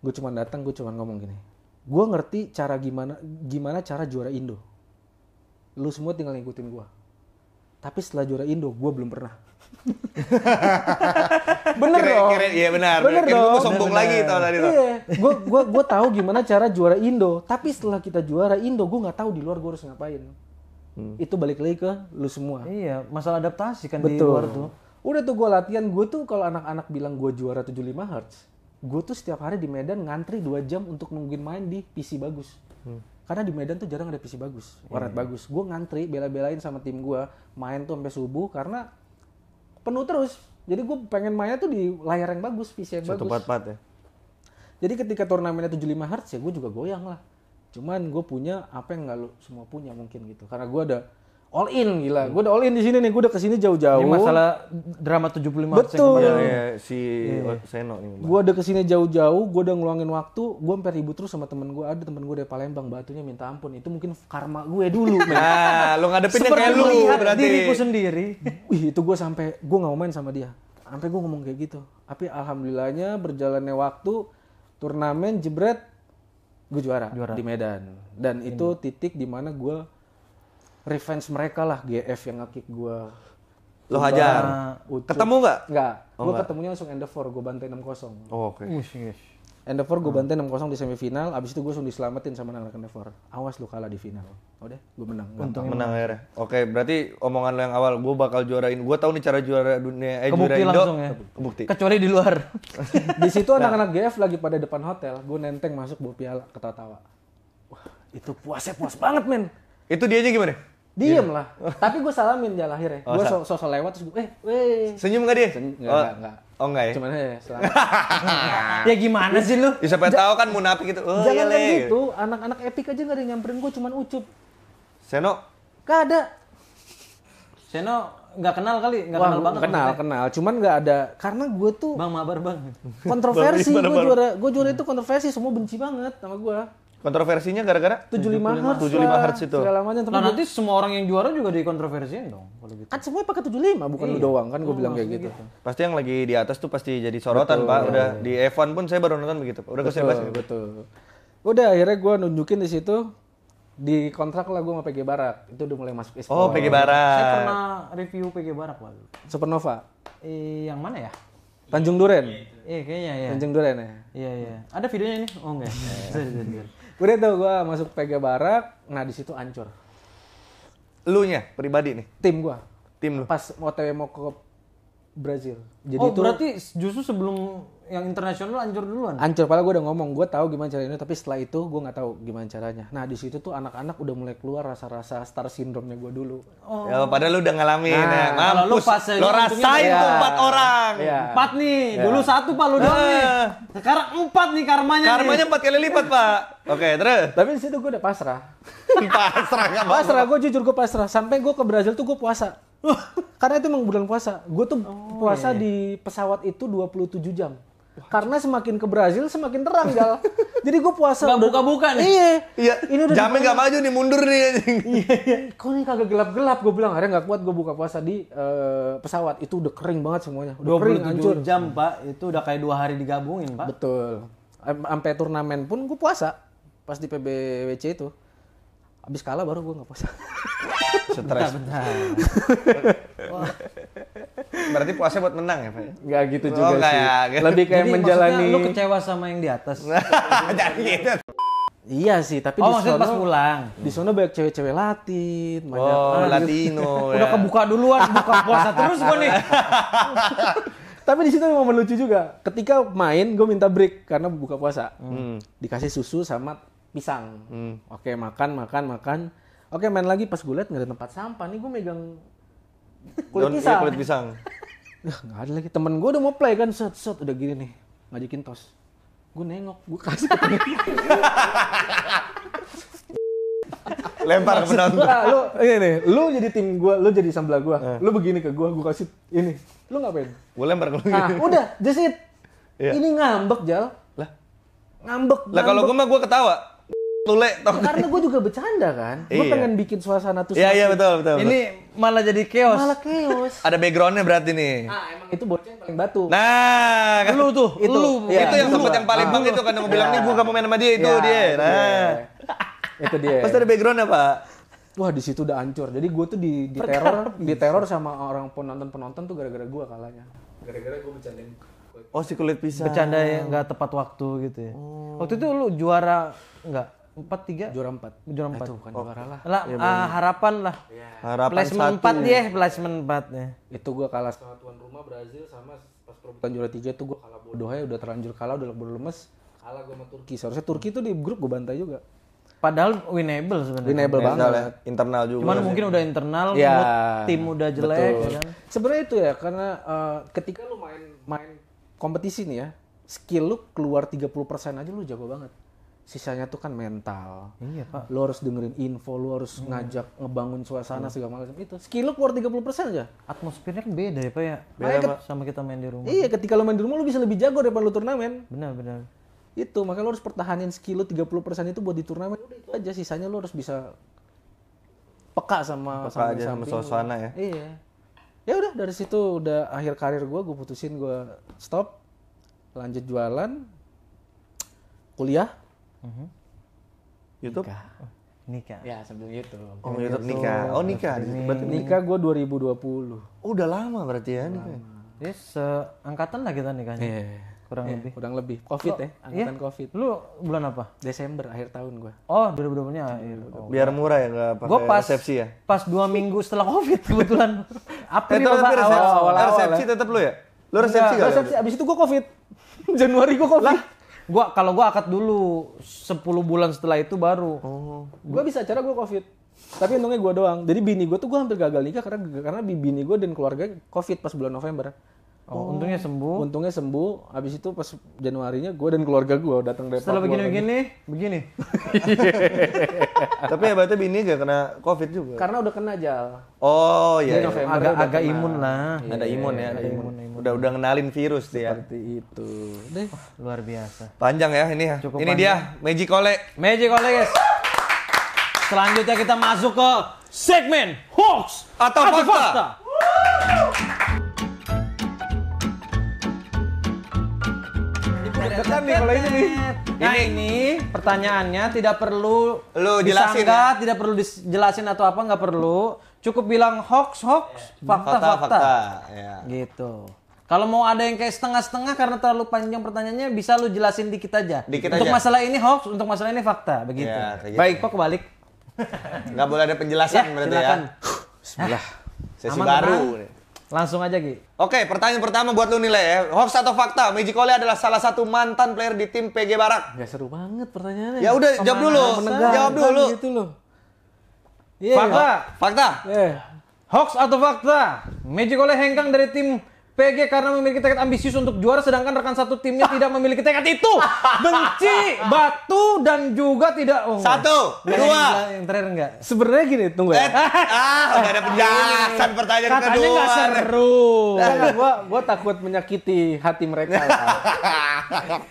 gue cuma datang gue cuma ngomong gini gue ngerti cara gimana gimana cara juara Indo lu semua tinggal ngikutin gue tapi setelah juara Indo gue belum pernah (laughs) bener kira, dong kira, iya benar bener, kira, dong gue sombong bener, lagi tau tadi iya gue gue gue tahu gimana cara juara Indo tapi setelah kita juara Indo gue nggak tahu di luar gue harus ngapain hmm. itu balik lagi ke lu semua iya masalah adaptasi kan Betul. di luar tuh udah tuh gue latihan gue tuh kalau anak-anak bilang gue juara 75 hertz gue tuh setiap hari di Medan ngantri dua jam untuk nungguin main di PC bagus hmm karena di Medan tuh jarang ada PC bagus, hmm. warnet hmm. bagus. Gue ngantri, bela-belain sama tim gue, main tuh sampai subuh karena penuh terus. Jadi gue pengen mainnya tuh di layar yang bagus, PC yang Satu bagus. Satu ya? Jadi ketika turnamennya 75 Hz ya gue juga goyang lah cuman gue punya apa yang nggak lo semua punya mungkin gitu karena gue ada all in gila. Hmm. Gue ada all in di sini nih, gue udah kesini jauh-jauh. Ini masalah drama 75 Betul. Ya, ya, si yeah. Seno nih. Gue udah kesini jauh-jauh, gue udah ngeluangin waktu, gue sampai ribut terus sama temen gue. Ada temen gue dari Palembang, batunya minta ampun. Itu mungkin karma gue dulu. nah, (laughs) lo lu ngadepinnya kayak lu berarti. diriku sendiri. Wih, itu gue sampai gue nggak mau main sama dia. Sampai gue ngomong kayak gitu. Tapi alhamdulillahnya berjalannya waktu, turnamen jebret gue juara, juara di Medan dan iya. itu titik dimana gue revenge mereka lah GF yang ngakik gue lo hajar ketemu nggak nggak oh, gue ketemunya langsung end the four gue bantai enam kosong oh, oke okay. Endeavor gue hmm. bantai 6-0 di semifinal, abis itu gue langsung diselamatin sama anak-anak Endeavor. Awas lu kalah di final. Udah, gue menang. Untung menang akhirnya. Oke, berarti omongan lo yang awal, gue bakal juarain. Gue tau nih cara juara dunia, eh, Kebukti juara langsung ya. Kebukti. Kecuali di luar. (laughs) di situ nah. anak-anak GF lagi pada depan hotel, gue nenteng masuk bawa piala, ketawa-tawa. Wah, itu puasnya puas banget, men. Itu dia dianya gimana? Diem iya. lah. Tapi gue salamin dia lahirnya. Oh, gue sosok lewat terus gue, eh, weh. Senyum gak dia? Senyum, enggak, enggak. Oh. Oh enggak ya? Cuman aja eh, selamat. (laughs) ya gimana sih lu? Ya, siapa ja tahu kan munafik gitu. Oh, iya, jangan kan gitu. Anak-anak epic aja gak ada yang nyamperin gue cuman ucup. Seno? Gak ada. Seno gak kenal kali, nggak kenal banget. Kenal, kan, kenal. Cuman gak ada karena gue tuh Bang mabar Bang. Kontroversi gue juara, gue juara itu kontroversi, semua benci banget sama gue. Kontroversinya gara-gara 75 Hz. 75 Hz itu. Segala macam. Nah, nanti semua orang yang juara juga dikontroversiin dong kalau gitu. Kan semua pakai 75 bukan lu iya. doang kan gue oh, bilang kayak gitu. gitu. Pasti yang lagi di atas tuh pasti jadi sorotan, Pak. Udah iya, di iya. F1 pun saya baru nonton begitu, Pak. Udah ke ya. Betul. Udah akhirnya gue nunjukin di situ di kontrak lah gue sama PG Barat itu udah mulai masuk oh, esports. Oh PG Barat. Saya pernah review PG Barat waktu. Supernova. Eh, yang mana ya? Tanjung Duren. Iya eh, kayaknya ya. Tanjung Duren ya. Iya iya. Ada videonya ini? Oh enggak udah tuh gue masuk PG Barak nah di situ ancur lu nya pribadi nih tim gue tim lu pas OTW mau ke Brazil. Jadi oh, itu berarti justru sebelum yang internasional hancur duluan. Hancur, padahal gue udah ngomong, gue tahu gimana caranya, tapi setelah itu gue nggak tahu gimana caranya. Nah di situ tuh anak-anak udah mulai keluar rasa-rasa star syndrome-nya gue dulu. Oh. Ya, padahal lu udah ngalamin. Nah, ya. mampus, lu pas lu rasain tuh empat iya. orang. Ya. Empat nih, ya. dulu satu pak lu nah. doang nih. Eh. Sekarang empat nih karmanya. Karmanya empat kali lipat pak. Oke okay, terus. Tapi di situ gue udah pasrah. (laughs) pasrah nggak Pasrah, gue jujur gue pasrah. Sampai gue ke Brazil tuh gue puasa. (laughs) karena itu emang bulan puasa. Gue tuh oh, puasa yeah. di iya. pesawat itu 27 jam. Karena semakin ke Brazil semakin terang gal. (laughs) Jadi gue puasa. Gak buka-buka nih. Iya. iya. Ini udah jamnya gak maju nih mundur nih. (laughs) iya iya. Kok ini kagak gelap-gelap gue bilang akhirnya gak kuat gue buka puasa di uh, pesawat itu udah kering banget semuanya. Udah 27 kering hancur. jam pak itu udah kayak dua hari digabungin pak. Betul. Sampai turnamen pun gue puasa pas di PBWC itu. Abis kalah baru gue nggak puasa. (laughs) Stres. Bentar, bentar. Berarti puasa buat menang ya, Pak? Gak gitu oh, juga sih. Ya, Lebih kayak Jadi, menjalani... lu kecewa sama yang di atas. (laughs) Jadi gitu. Iya sih, tapi oh, di sono pas pulang. Di sono banyak cewek-cewek Latin, banyak oh, kan, Latino. Udah (laughs) ya. Udah kebuka duluan, buka puasa terus gue nih. tapi di situ memang lucu juga. Ketika main, gue minta break karena buka puasa. Hmm. Dikasih susu sama pisang hmm. oke makan makan makan oke main lagi pas gue liat nggak ada tempat sampah nih gue megang kulit Don't, iya, pisang iya, kulit pisang (laughs) nggak ada lagi temen gue udah mau play kan set set udah gini nih ngajakin tos gue nengok gue kasih ke lempar ke penonton lu ini nih lu jadi tim gue lu jadi sambelah gue eh. lu begini ke gue gue kasih ini lu ngapain gue lempar ke lu nah, udah just it yeah. ini ngambek jal lah ngambek lah kalau gue mah gue ketawa tulek ya, karena gue juga bercanda kan gue iya. pengen bikin suasana tuh iya iya betul betul ini betul. malah jadi chaos malah chaos ada backgroundnya berarti nih ah emang itu bocah yang paling batu nah kan lu tuh itu lu, ya, itu yang sempat yang paling ah. bang itu kan Mau bilang nih gue gak mau main sama dia itu iya, dia iya. nah itu dia pasti ada backgroundnya pak wah di situ udah hancur jadi gue tuh di di teror di teror sama orang penonton penonton tuh gara-gara gue kalanya gara-gara gue bercandain oh si kulit pisang bercanda yang nggak tepat waktu gitu ya oh. waktu itu lu juara nggak empat tiga juara empat juara nah, empat bukan oh. juara lah, iya, ah, harapan lah iya. harapan placement empat ya placement empat ya itu gue kalah sama tuan rumah Brazil sama pas perebutan juara tiga itu gue kalah bodoh ya udah terlanjur kalah udah bodo lemes kalah gue sama Turki seharusnya Turki tuh di grup gue bantai juga Padahal winnable sebenarnya. Winnable banget. Ya. Internal juga. Cuman mungkin udah internal, ya, tim udah jelek. Ya kan? Sebenarnya itu ya, karena eh, ketika lu main main kompetisi nih ya, skill lu keluar persen aja lu jago banget sisanya tuh kan mental. Iya, Pak. Lu harus dengerin info, lu harus hmm. ngajak ngebangun suasana iya. segala macam itu. Skill lu keluar 30% aja. Atmosfernya kan beda ya, Pak ya. Beda Pak. sama kita main di rumah. Iya, ketika lu main di rumah lu bisa lebih jago daripada lu turnamen. Benar, benar. Itu, makanya lu harus pertahanin skill lu 30% itu buat di turnamen. Udah itu aja sisanya lu harus bisa peka sama peka sama, aja sama suasana ya. Iya. Ya udah dari situ udah akhir karir gua, gua putusin gua stop lanjut jualan kuliah hmm YouTube? Nikah. Oh, nikah. Ya, sebelum YouTube. Oh, sebelum YouTube nikah. Oh, nikah. Berarti nikah gue 2020. Oh, udah lama berarti ya nikah. Jadi ya, seangkatan lah kita nikahnya. Yeah. Iya, iya. Kurang yeah, lebih. Kurang lebih. Covid Lo, ya, angkatan yeah. Covid. Lu bulan apa? Desember akhir tahun gue. Oh, 2020-nya akhir. Iya. Oh, Biar murah ya gak pakai gua pas, resepsi ya. Pas dua minggu setelah Covid kebetulan. (laughs) April eh, apa awal, awal, awal, resepsi ya. tetap lu ya? Lu resepsi gak? Resepsi abis itu gue Covid. (laughs) Januari gue Covid. Lah, Gua kalau gua akad dulu 10 bulan setelah itu baru. Oh. Gua bisa acara gua Covid. Tapi untungnya gua doang. Jadi bini gua tuh gua hampir gagal nikah karena karena bini gua dan keluarga Covid pas bulan November. Oh, oh, untungnya sembuh. Untungnya sembuh. Habis itu pas Januarinya gue dan keluarga gue datang dari Setelah begini-begini, begini. begini. Tapi hebatnya bini gak kena COVID juga. Karena udah kena jal. Oh iya. iya. agak agak imun lah. Yeah, ada iya, imun iya, ya. Ada iya. imun. imun. Udah udah ngenalin virus dia. Seperti itu. Deh. Oh, luar biasa. Panjang ya ini ya. ini panjang. dia Magic Ole. Magic Ole guys. Selanjutnya kita masuk ke segmen hoax atau, atau fakta. Dekat nih kalau ini nih. Nah ini, pertanyaannya tidak perlu lu jelasin ya? tidak perlu dijelasin atau apa nggak perlu. Cukup bilang hoax hoax, fakta-fakta. Iya. Ya. Gitu. Kalau mau ada yang kayak setengah-setengah karena terlalu panjang pertanyaannya, bisa lu jelasin dikit aja. Dikit untuk aja. masalah ini hoax, untuk masalah ini fakta, iya, begitu. Ya, Baik, kok balik. nggak boleh ada penjelasan ya, berarti ya. silakan. ya. Bismillah. Sesi Aman, baru. Teman. Langsung aja Ki. Oke, pertanyaan pertama buat lu nilai ya. Hoax atau fakta, Magic Cole adalah salah satu mantan player di tim PG Barak. Gak seru banget pertanyaannya. Ya udah, jawab dulu. Menegang, jawab dulu. Kan gitu loh. Yeah. Iya. Fakta. Iya. Fakta. Yeah. Hoax atau fakta, Magic Cole hengkang dari tim PG karena memiliki tekad ambisius untuk juara sedangkan rekan satu timnya (laughs) tidak memiliki tekad itu. Benci, batu dan juga tidak oh, Satu, dua. Yang, terakhir enggak. Sebenarnya gini, tunggu ya. Eh, ah, udah ada penjelasan pertanyaan Katanya kedua. Katanya seru. (laughs) Nah, gua gua takut menyakiti hati mereka. (laughs)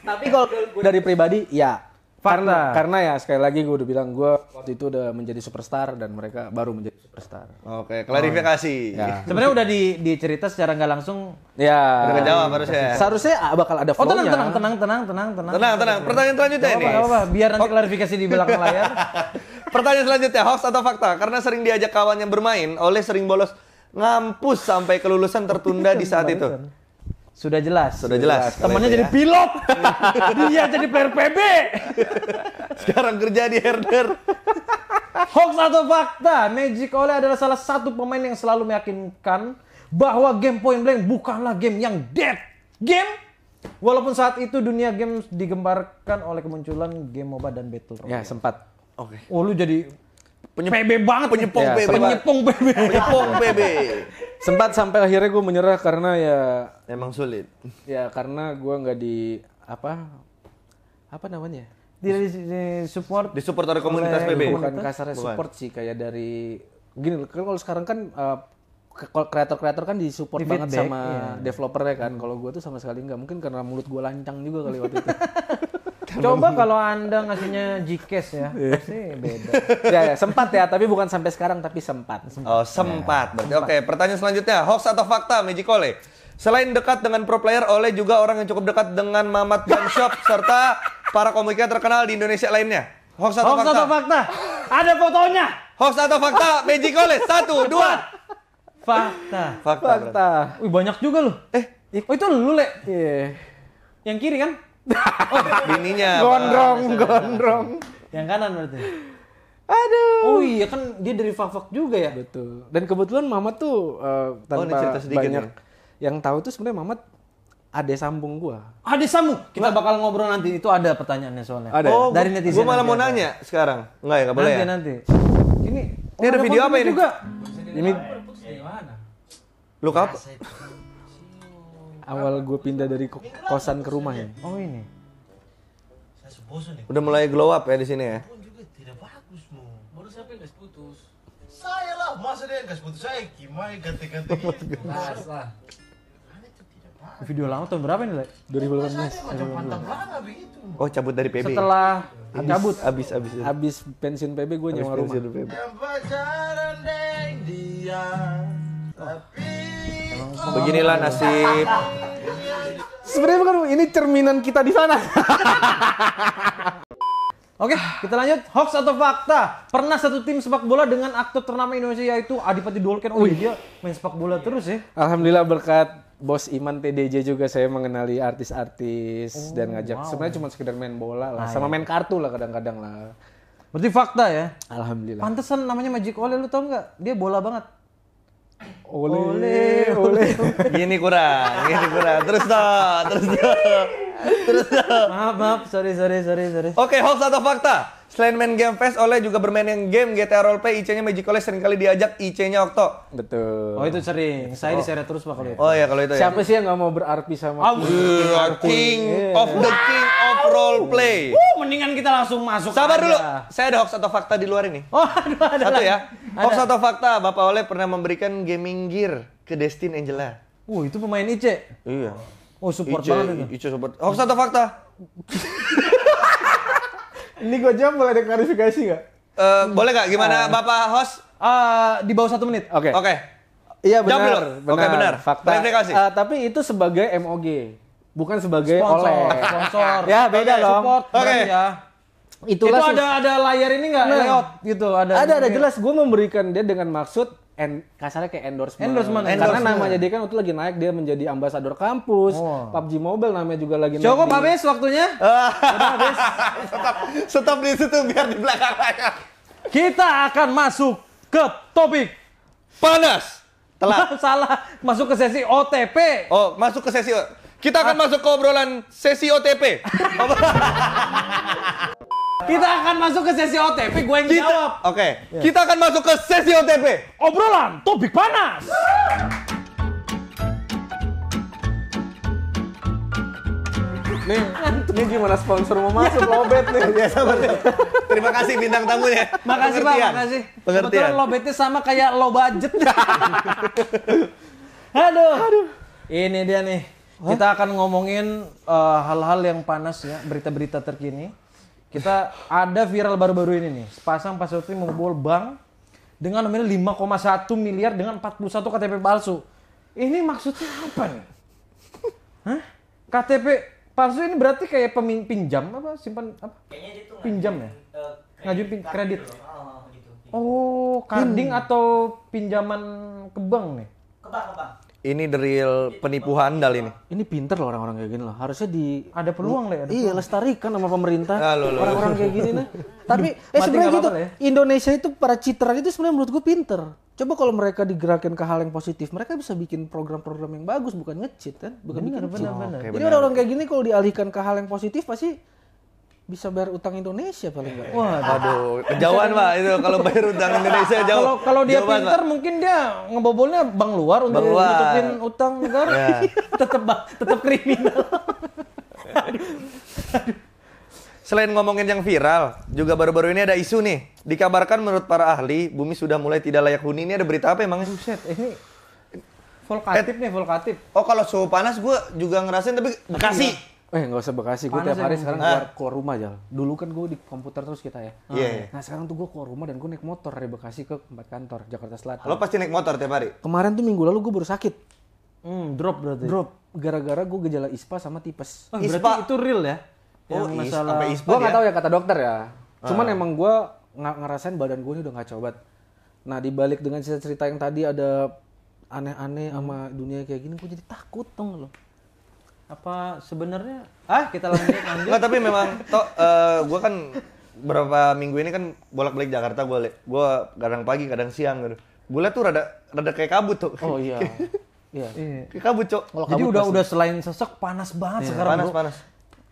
Tapi kalau dari pribadi ya karena, karena ya sekali lagi gue udah bilang gue waktu itu udah menjadi superstar dan mereka baru menjadi superstar. Oke, klarifikasi. Oh, iya. ya. Sebenarnya udah di dicerita secara nggak langsung. Ya. Udah jawab harusnya. Seharusnya ah, bakal ada flow Oh tenang, tenang, tenang, tenang, tenang, tenang. Tenang, tenang. Pertanyaan selanjutnya ini. Apa, apa, biar nanti oh. klarifikasi di belakang (laughs) layar. Pertanyaan selanjutnya, hoax atau fakta? Karena sering diajak kawan yang bermain, oleh sering bolos ngampus sampai kelulusan tertunda di saat itu. Sudah jelas. Sudah jelas. jelas. Temannya jadi ya. pilot. (laughs) dia jadi player PB. (laughs) Sekarang kerja di herder. Hoax atau fakta, Magic Ole adalah salah satu pemain yang selalu meyakinkan bahwa game point blank bukanlah game yang dead game. Walaupun saat itu dunia game digembarkan oleh kemunculan game MOBA dan Battle Royale. Ya, sempat. Oke. Okay. Oh, lu jadi Penyep PB banget. Penyepong ya, PB. Penyepong PB. Penyepong PB. Sempat sampai akhirnya gue menyerah karena ya emang sulit. Ya karena gue nggak di apa apa namanya? Di, di support. Di support oleh komunitas PB. Bukan kasarnya bukan. support sih kayak dari gini kan Kalau sekarang kan eh, kreator kreator-kreator kan disupport di feedback, banget sama iya. developernya kan. Hmm. Kalau gue tuh sama sekali nggak. Mungkin karena mulut gue lancang juga kali waktu itu. (laughs) Coba kalau Anda ngasihnya Gcash ya, iya. pasti beda. (laughs) ya, ya, sempat ya, tapi bukan sampai sekarang tapi sempat. Oh, ya. sempat. Oh, sempat. Ya, Berarti okay, oke, pertanyaan selanjutnya, hoax atau fakta Magic Magicole? Selain dekat dengan pro player, Oleh juga orang yang cukup dekat dengan Mamat Gun (laughs) Shop serta para komika terkenal di Indonesia lainnya. Hoax atau hoax fakta? Atau fakta? Ada fotonya. Hoax atau fakta Magic Magicole? Satu, dua. Fakta. Fakta. Fakta. Wih, banyak juga loh. Eh, iya. oh itu lu, Le. Iya. Yeah. Yang kiri kan? (laughs) Bininya. gondrong, apa? gondrong. Yang kanan berarti. Aduh. Oh iya kan dia dari Fafak juga ya. Betul. Dan kebetulan Mama tuh uh, tanpa oh, sedikit banyak ya? yang tahu tuh sebenarnya Mama ada sambung gua. ada sambung. Kita bakal ngobrol nanti itu ada pertanyaannya soalnya. Ada. Oh, dari netizen. Gua malah mau nanya sekarang. Enggak ya, enggak boleh. Nanti ya? nanti. Ini, ini ada, ada video apa ini? Juga. Ini Lu kapan? awal gue pindah dari kosan ke rumah ya. Oh ini. Udah mulai glow up ya di sini ya. Saya lah, masa dia gas putus saya gimana ganti-ganti gitu. Video lama tahun berapa ini, Lek? 2018. Oh, cabut dari PB. Setelah abis, cabut habis habis habis pensiun PB gue nyewa rumah. Pensiun PB. Pacaran Tapi Beginilah nasib. Sebenarnya bukan ini cerminan kita di sana. (laughs) Oke, kita lanjut. Hoax atau fakta? Pernah satu tim sepak bola dengan aktor ternama Indonesia yaitu Adipati Dolken. Oh, iya, main sepak bola terus ya. Alhamdulillah berkat Bos Iman TDJ juga saya mengenali artis-artis oh, dan ngajak. Wow. Sebenarnya cuma sekedar main bola lah, ah, sama ya. main kartu lah kadang-kadang lah. Berarti fakta ya? Alhamdulillah. Pantesan namanya Magic Ole, lu tau nggak? Dia bola banget. Ole, ole, ole. Gini kurang, gini kurang. Terus dong, terus dong. Terus dong. Maaf, maaf. Sorry, sorry, sorry, sorry. Oke, hoax atau fakta? Selain main game fest, Oleh juga bermain yang game GTA Roleplay, IC-nya Magic Oleh sering kali diajak IC-nya Okto. Betul. Oh itu sering, saya oh. diseret terus pak kalau Oh iya kalau itu ya. Siapa sih yang gak mau berarti sama oh, King, King iya. yeah. of the King of Roleplay. Uh, mendingan kita langsung masuk Sabar aja. dulu, saya ada hoax atau fakta di luar ini. Oh (laughs) aduh ada Satu ya, ada. hoax atau fakta, Bapak Oleh pernah memberikan gaming gear ke Destin Angela. Wah uh, itu pemain IC? Iya. Oh support Ice, banget. Ice support. Hoax atau fakta? (laughs) Ini gue jawab boleh ada klarifikasi nggak? Uh, boleh gak? Gimana uh, Bapak host? Uh, di bawah satu menit. Oke. Okay. Oke. Okay. Iya benar. Jawab benar. Oke okay, benar. Fakta. Klarifikasi. Uh, tapi itu sebagai MOG, bukan sebagai sponsor. oleh sponsor. ya beda okay, dong. Oke. Okay. Ya. Itulah itu ada ada layar ini nggak nah, layout gitu ada ada ada jelas gue memberikan dia dengan maksud en, kasarnya kayak endorsement. Endorsement. Karena namanya dia kan waktu lagi naik dia menjadi ambasador kampus. Oh. PUBG Mobile namanya juga lagi naik. Cukup habis waktunya. habis. (laughs) stop, stop di situ biar di belakang layar. Kita akan masuk ke topik panas. Telah (laughs) salah masuk ke sesi OTP. Oh, masuk ke sesi Kita akan ah. masuk ke obrolan sesi OTP. (laughs) Kita akan masuk ke sesi OTP, gue yang kita, jawab. Oke, okay. Iya. yeah. kita akan masuk ke sesi OTP. Obrolan topik panas. Nih, ini gimana sponsor mau masuk iya. lobet nih. Ya sabar. Terima kasih bintang tamunya. Makasih Pak, makasih. Pengertian. Kebetulan lobetnya sama kayak lo budget. (laughs) Aduh. Aduh. Ini dia nih. Kita akan ngomongin eh, hal-hal uh, hal -hal yang panas ya, berita-berita terkini. Kita ada viral baru-baru ini nih. Sepasang pasutri membobol bank dengan nominal 5,1 miliar dengan 41 KTP palsu. Ini maksudnya apa nih? Hah? KTP palsu ini berarti kayak pemin pinjam apa simpan apa? Kayaknya itu pinjam ya? Eh, ngajuin pin kredit. Gitu oh, gitu. karding oh, hmm. atau pinjaman ke bank nih? Ke bank, ke bank ini the real penipuan dal ini. Ini pinter loh orang-orang kayak gini loh. Harusnya di ada peluang lah ya. Iya, lestarikan sama pemerintah. Ah, orang-orang kayak gini nih. (laughs) Tapi eh sebenarnya gitu. Ya. Indonesia itu para citra itu sebenarnya menurut gue pinter. Coba kalau mereka digerakin ke hal yang positif, mereka bisa bikin program-program yang bagus, bukan ngecit kan, bukan bener, bikin bener, Jadi orang-orang kayak gini kalau dialihkan ke hal yang positif pasti bisa bayar utang Indonesia paling nggak. Wah, aduh, kejauhan pak itu kalau bayar utang Indonesia jauh. Kalau kalau dia jauhan, pinter pak. mungkin dia ngebobolnya bank luar untuk bank luar. nutupin utang negara. Yeah. (laughs) tetap tetap kriminal. aduh. Aduh. Selain ngomongin yang viral, juga baru-baru ini ada isu nih. Dikabarkan menurut para ahli, bumi sudah mulai tidak layak huni. Ini ada berita apa emang? Buset, ini eh, volkatif nih, volkatif. Oh, kalau suhu panas gue juga ngerasain, tapi Bekasi. Eh nggak usah Bekasi, gue tiap hari sekarang ah. keluar, keluar rumah aja. Dulu kan gue di komputer terus kita ya. Iya. Yeah, Nah sekarang tuh gue keluar rumah dan gue naik motor dari Bekasi ke tempat kantor Jakarta Selatan. Lo pasti naik motor tiap hari? Kemarin tuh minggu lalu gue baru sakit. Hmm, drop berarti. Drop gara-gara gue gejala ISPA sama tipes. Oh, ISPA. berarti itu real ya? Oh, yang oh, masalah. ISPA gue nggak tahu ya kata dokter ya. Cuman uh. emang gue ngerasain badan gue ini udah nggak cobat. Nah dibalik dengan cerita-cerita yang tadi ada aneh-aneh hmm. sama dunia kayak gini, gue jadi takut dong lo apa sebenarnya ah kita lanjut lanjut (laughs) nggak tapi memang toh uh, eh, gue kan berapa minggu ini kan bolak balik Jakarta gue gue kadang pagi kadang siang gitu gue liat tuh rada rada kayak kabut tuh oh iya. (laughs) iya iya kayak kabut cok kalau jadi kabut udah pasti. udah selain sesek panas banget iya, sekarang panas bro. panas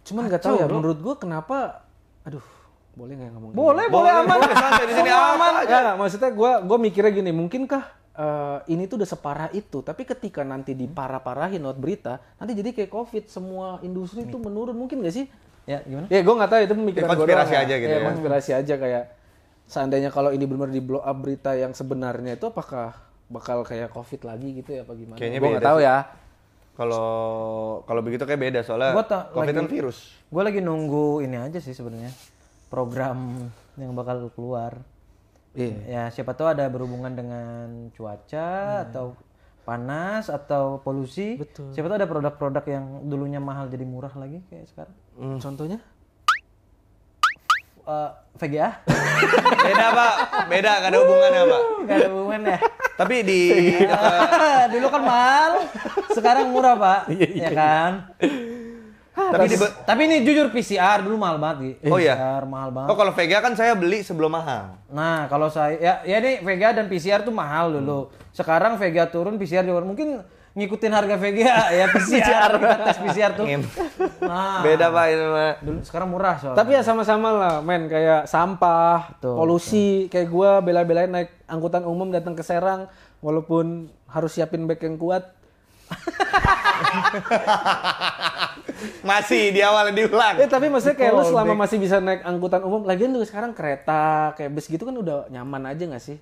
cuman nggak tahu ya bro. menurut gue kenapa aduh boleh nggak ngomong boleh boleh, boleh aman boleh, santai di sini aman, aman. Ya, maksudnya gue gue mikirnya gini mungkinkah uh, ini tuh udah separah itu tapi ketika nanti hmm. diparah-parahin lewat berita nanti jadi kayak covid semua industri itu menurun mungkin gak sih ya gimana ya gue nggak tahu itu pemikiran ya, konspirasi gue aja gitu ya, ya konspirasi aja kayak seandainya kalau ini benar di blow up berita yang sebenarnya itu apakah bakal kayak covid lagi gitu ya apa gimana Kayaknya gue nggak tahu ya kalau kalau begitu kayak beda soalnya gua ta- covid kan lagi, kan virus gue lagi nunggu ini aja sih sebenarnya program yang bakal keluar yeah. ya siapa tahu ada berhubungan dengan cuaca iya. atau panas atau polusi Betul. siapa tahu ada produk-produk yang dulunya mahal jadi murah lagi kayak sekarang mm. contohnya uh, eh, VGA (laughs) beda pak beda gak ada hubungannya pak gak ada hubungannya tapi di uh, dulu kan mahal sekarang murah pak (laughs) iya, iya. ya kan tapi, di, iya. tapi ini jujur PCR dulu mahal banget gitu. Oh iya. PCR mahal banget. Oh kalau Vega kan saya beli sebelum mahal. Nah, kalau saya ya ya ini Vega dan PCR tuh mahal dulu. Hmm. Sekarang Vega turun PCR juga mungkin ngikutin harga Vega (laughs) ya PCR, PCR. tes PCR tuh. Nah, beda Pak ini mah. Dulu sekarang murah soalnya. Tapi ya sama-sama lah, men kayak sampah, tuh, polusi, tuh. kayak gua bela-belain naik angkutan umum datang ke Serang walaupun harus siapin bag yang kuat. (laughs) (laughs) masih di awal diulang. Eh, tapi maksudnya kayak oh, lu selama dek. masih bisa naik angkutan umum, lagian lu sekarang kereta kayak bus gitu kan udah nyaman aja gak sih?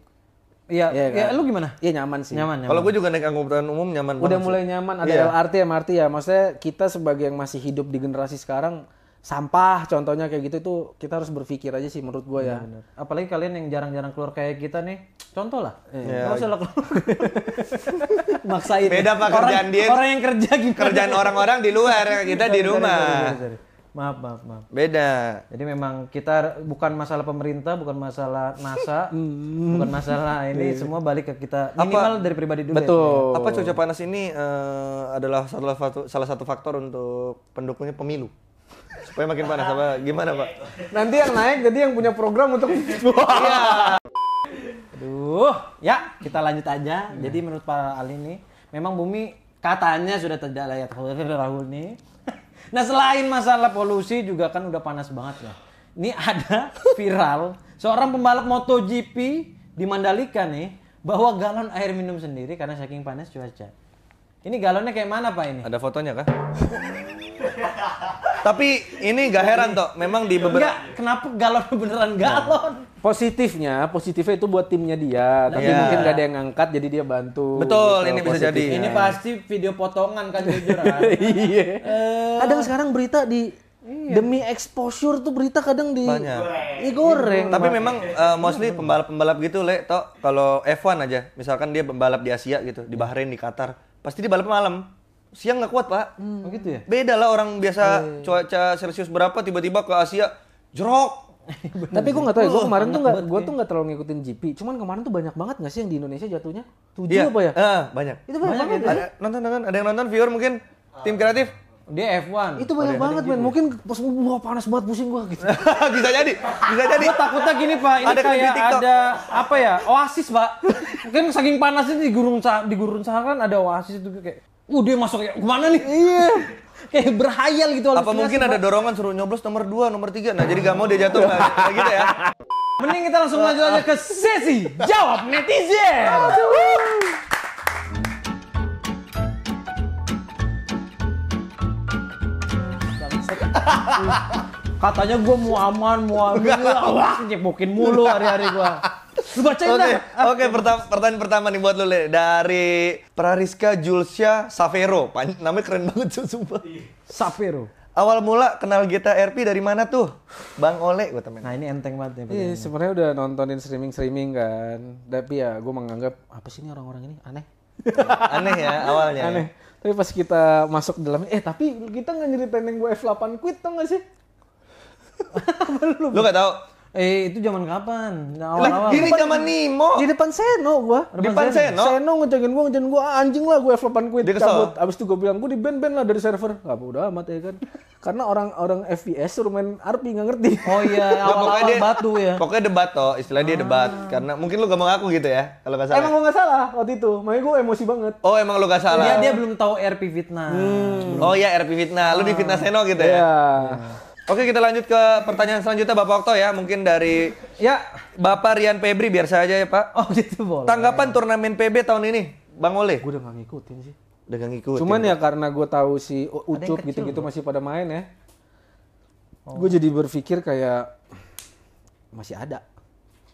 Iya, ya, kan? lu gimana? Iya nyaman sih. Nyaman. nyaman. Kalau gue juga naik angkutan umum nyaman. Udah mulai sih. nyaman, ada yeah. LRT, MRT ya. Maksudnya kita sebagai yang masih hidup di generasi sekarang sampah contohnya kayak gitu itu kita harus berpikir aja sih menurut gue ya. Bener. Apalagi kalian yang jarang-jarang keluar kayak kita nih, contoh lah. kalau saya iya. keluar (laughs) maksain. Beda pak ya. kerjaan dia. Orang yang kerja gimana? Kerjaan orang-orang di luar, kita di rumah. Maaf, maaf, maaf. Beda. Jadi memang kita bukan masalah pemerintah, bukan masalah NASA, (laughs) mm-hmm. bukan masalah ini iya. semua balik ke kita minimal Apa, dari pribadi dulu. Ya, Betul. Ya. Apa cuaca panas ini uh, adalah salah satu salah satu faktor untuk pendukungnya pemilu. Pokoknya makin panas apa gimana Pak? Nanti yang naik jadi yang punya program untuk (laughs) Iya. Aduh, ya kita lanjut aja. Jadi menurut Pak Ali ini memang bumi katanya sudah tidak layak (laughs) nih. (laughs) Nah selain masalah polusi juga kan udah panas banget ya. Ini ada viral seorang pembalap MotoGP di Mandalika nih bahwa galon air minum sendiri karena saking panas cuaca. Ini galonnya kayak mana pak ini? Ada fotonya kah? Tapi ini gak heran toh, memang di beberapa Enggak, kenapa galon (laughs) beneran galon? Nah, positifnya, positifnya itu buat timnya dia, tapi yeah. mungkin gak ada yang ngangkat jadi dia bantu. Betul, ini bisa jadi. Ini pasti video potongan kan jujur (laughs) Iya. Eh, kadang sekarang berita di Iya. Demi exposure tuh berita kadang di Banyak. goreng. Tapi memang uh, mostly pembalap-pembalap gitu le toh kalau F1 aja, misalkan dia pembalap di Asia gitu, di Bahrain, di Qatar, pasti dia balap malam siang nggak kuat pak hmm. oh gitu ya beda lah orang biasa e. cuaca celcius berapa tiba-tiba ke Asia jerok (laughs) tapi gue nggak tahu ya gue kemarin tuh nggak gue tuh ya. nggak terlalu ngikutin GP cuman kemarin tuh banyak banget nggak sih yang di Indonesia jatuhnya tujuh apa ya uh, banyak itu banyak, banget ya, ya? nonton nonton ada yang nonton viewer mungkin tim kreatif dia F1. Itu banyak banget, men. Mungkin pas gua panas banget pusing gue gitu. (laughs) bisa jadi. Bisa jadi. Gua takutnya gini, Pak. Ini ada kayak ada apa ya? Oasis, Pak. Mungkin saking panasnya di gurun di gurun sana kan ada oasis itu kayak uh dia masuk ya kemana nih? Iya. (laughs) Kayak berhayal gitu. Apa mungkin ada dorongan suruh nyoblos nomor 2, nomor 3. Nah, jadi gak mau dia jatuh. kayak gitu ya. (laughs) Mending kita langsung lanjut aja ke sesi jawab netizen. Katanya gue mau aman, mau aman, (laughs) wah nyepokin mulu hari-hari gue. Lu bacain Oke, lah. Ah. oke okay, pertama, pertanyaan pertama nih buat lu Le. dari Prariska Julsia, Savero. Pan namanya keren banget tuh sumpah. Savero. Awal mula kenal Gita RP dari mana tuh? Bang Ole, gue temen. Nah ini enteng banget ya. Iya sebenarnya udah nontonin streaming-streaming kan. Tapi ya gue menganggap apa sih ini orang-orang ini aneh. (laughs) aneh ya awalnya. Ya. Aneh. Ya. Tapi pas kita masuk dalam, eh tapi kita nggak nyeritain yang gue F8 quit tau nggak sih? (laughs) lu gak tau? Eh itu zaman kapan? Nah, awal-awal. Ini zaman Nimo. Di depan Seno gua. Depan, depan Seno. Seno ngejagain gua, ngejagain gua ah, anjing lah gua F8 quit Dia cabut. Abis itu gua bilang gua di ben ban lah dari server. Gak apa udah amat ya kan. Karena orang-orang FPS suruh main RP nggak ngerti. Oh iya, (laughs) nah, awal-awal dia, batu ya. Pokoknya debat toh, istilahnya ah. dia debat. Ah. Karena mungkin lu gak mau ngaku gitu ya, kalau gak salah. Emang gua gak salah waktu itu. Makanya gua emosi banget. Oh emang lu gak salah. Dia, dia belum tahu RP fitnah. Hmm. Oh iya RP fitnah. Lu di ah. fitnah Seno gitu ya. Iya. Yeah. Oke kita lanjut ke pertanyaan selanjutnya Bapak Okto ya mungkin dari ya Bapak Rian Febri biar saya aja ya Pak. Oh gitu boleh. Tanggapan turnamen PB tahun ini Bang Oleh? Gue udah gak ngikutin sih. Udah gak ngikutin. Cuman ya karena gue tahu si Ucup gitu-gitu masih pada main ya. Oh. Gue jadi berpikir kayak masih ada.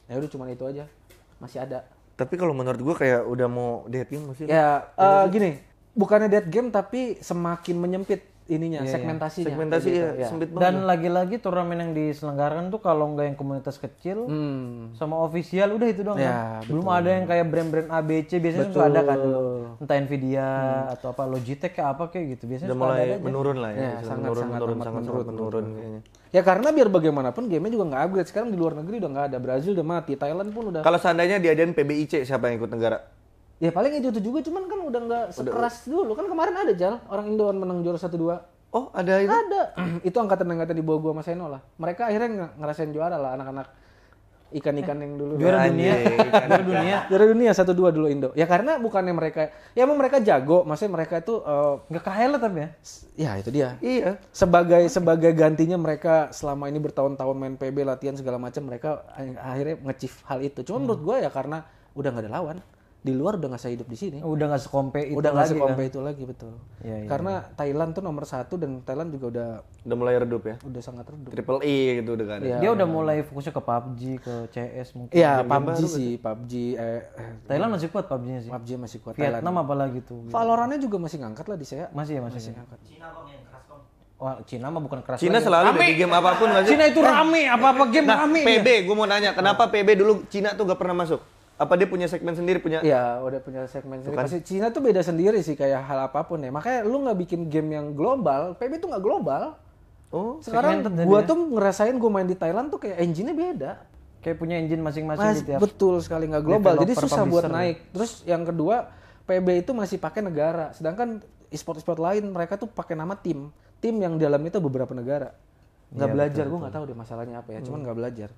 Ya udah cuman itu aja. Masih ada. Tapi kalau menurut gue kayak udah mau dead game masih. Ya uh, gini, bukannya dead game tapi semakin menyempit ininya yeah, iya. segmentasinya segmentasi iya, gitu, ya, sempit banget dan lagi-lagi turnamen yang diselenggarakan tuh kalau nggak yang komunitas kecil hmm. sama ofisial udah itu doang ya, kan? belum ada yang kayak brand-brand ABC biasanya betul. ada kan entah Nvidia hmm. atau apa Logitech kayak apa kayak gitu biasanya udah mulai ada aja. menurun lah ya, ya sangat, menurun, sangat menurun sangat menurun, menurun, menurun ya karena biar bagaimanapun gamenya juga nggak upgrade sekarang di luar negeri udah nggak ada Brazil udah mati Thailand pun udah kalau seandainya diadain PBIC siapa yang ikut negara Ya paling itu itu juga, cuman kan udah nggak sekeras udah. dulu. Kan kemarin ada jal orang Indoan menang juara satu dua. Oh ada itu? Ada. (clears throat) itu angkatan-angkatan di bawah gua sama Seno lah. Mereka akhirnya ngerasain juara lah anak-anak ikan-ikan eh, yang dulu juara dunia juara dunia juara dunia satu dua dulu Indo ya karena bukannya mereka ya emang mereka jago maksudnya mereka itu eh, nggak uh, kalah tapi ya ya itu dia iya sebagai sebagai gantinya mereka selama ini bertahun-tahun main PB latihan segala macam mereka akhirnya ngecif hal itu cuma hmm. menurut gua ya karena udah nggak ada lawan di luar udah nggak saya hidup di sini. Udah nggak sekompe itu udah lagi. Udah kan? sekompe kan? itu lagi betul. Ya, Karena ya. Thailand tuh nomor satu dan Thailand juga udah udah mulai redup ya. Udah sangat redup. Triple E gitu udah kan. Ya, Dia ya. udah mulai fokusnya ke PUBG, ke CS mungkin. Iya, PUBG sih, PUBG eh, Thailand masih kuat PUBG-nya sih. PUBG masih kuat Vietnam Thailand. apalagi tuh. Gitu. valorannya juga masih ngangkat lah di saya. Masih ya, masih, masih ya? ngangkat. Cina kok yang keras kok. Wah, Cina mah bukan keras. Cina lagi. selalu di game apapun masih. Cina itu rame, apa-apa game nah, rame. PB, gue mau nanya, kenapa PB dulu Cina tuh gak pernah masuk? apa dia punya segmen sendiri punya ya udah punya segmen sendiri. Kan. Pasti Cina tuh beda sendiri sih kayak hal apapun ya. Makanya lu nggak bikin game yang global, PB tuh nggak global. Oh, sekarang gua tuh ngerasain gua main di Thailand tuh kayak engine-nya beda. Kayak punya engine masing-masing Mas, gitu ya. Betul sekali nggak global. Jadi susah buat naik. Ya. Terus yang kedua, PB itu masih pakai negara. Sedangkan e-sport-e-sport lain mereka tuh pakai nama tim. Tim yang di dalam itu beberapa negara. Iya, nggak ya, belajar, betul, gua nggak tahu deh masalahnya apa ya. Hmm. Cuman nggak belajar.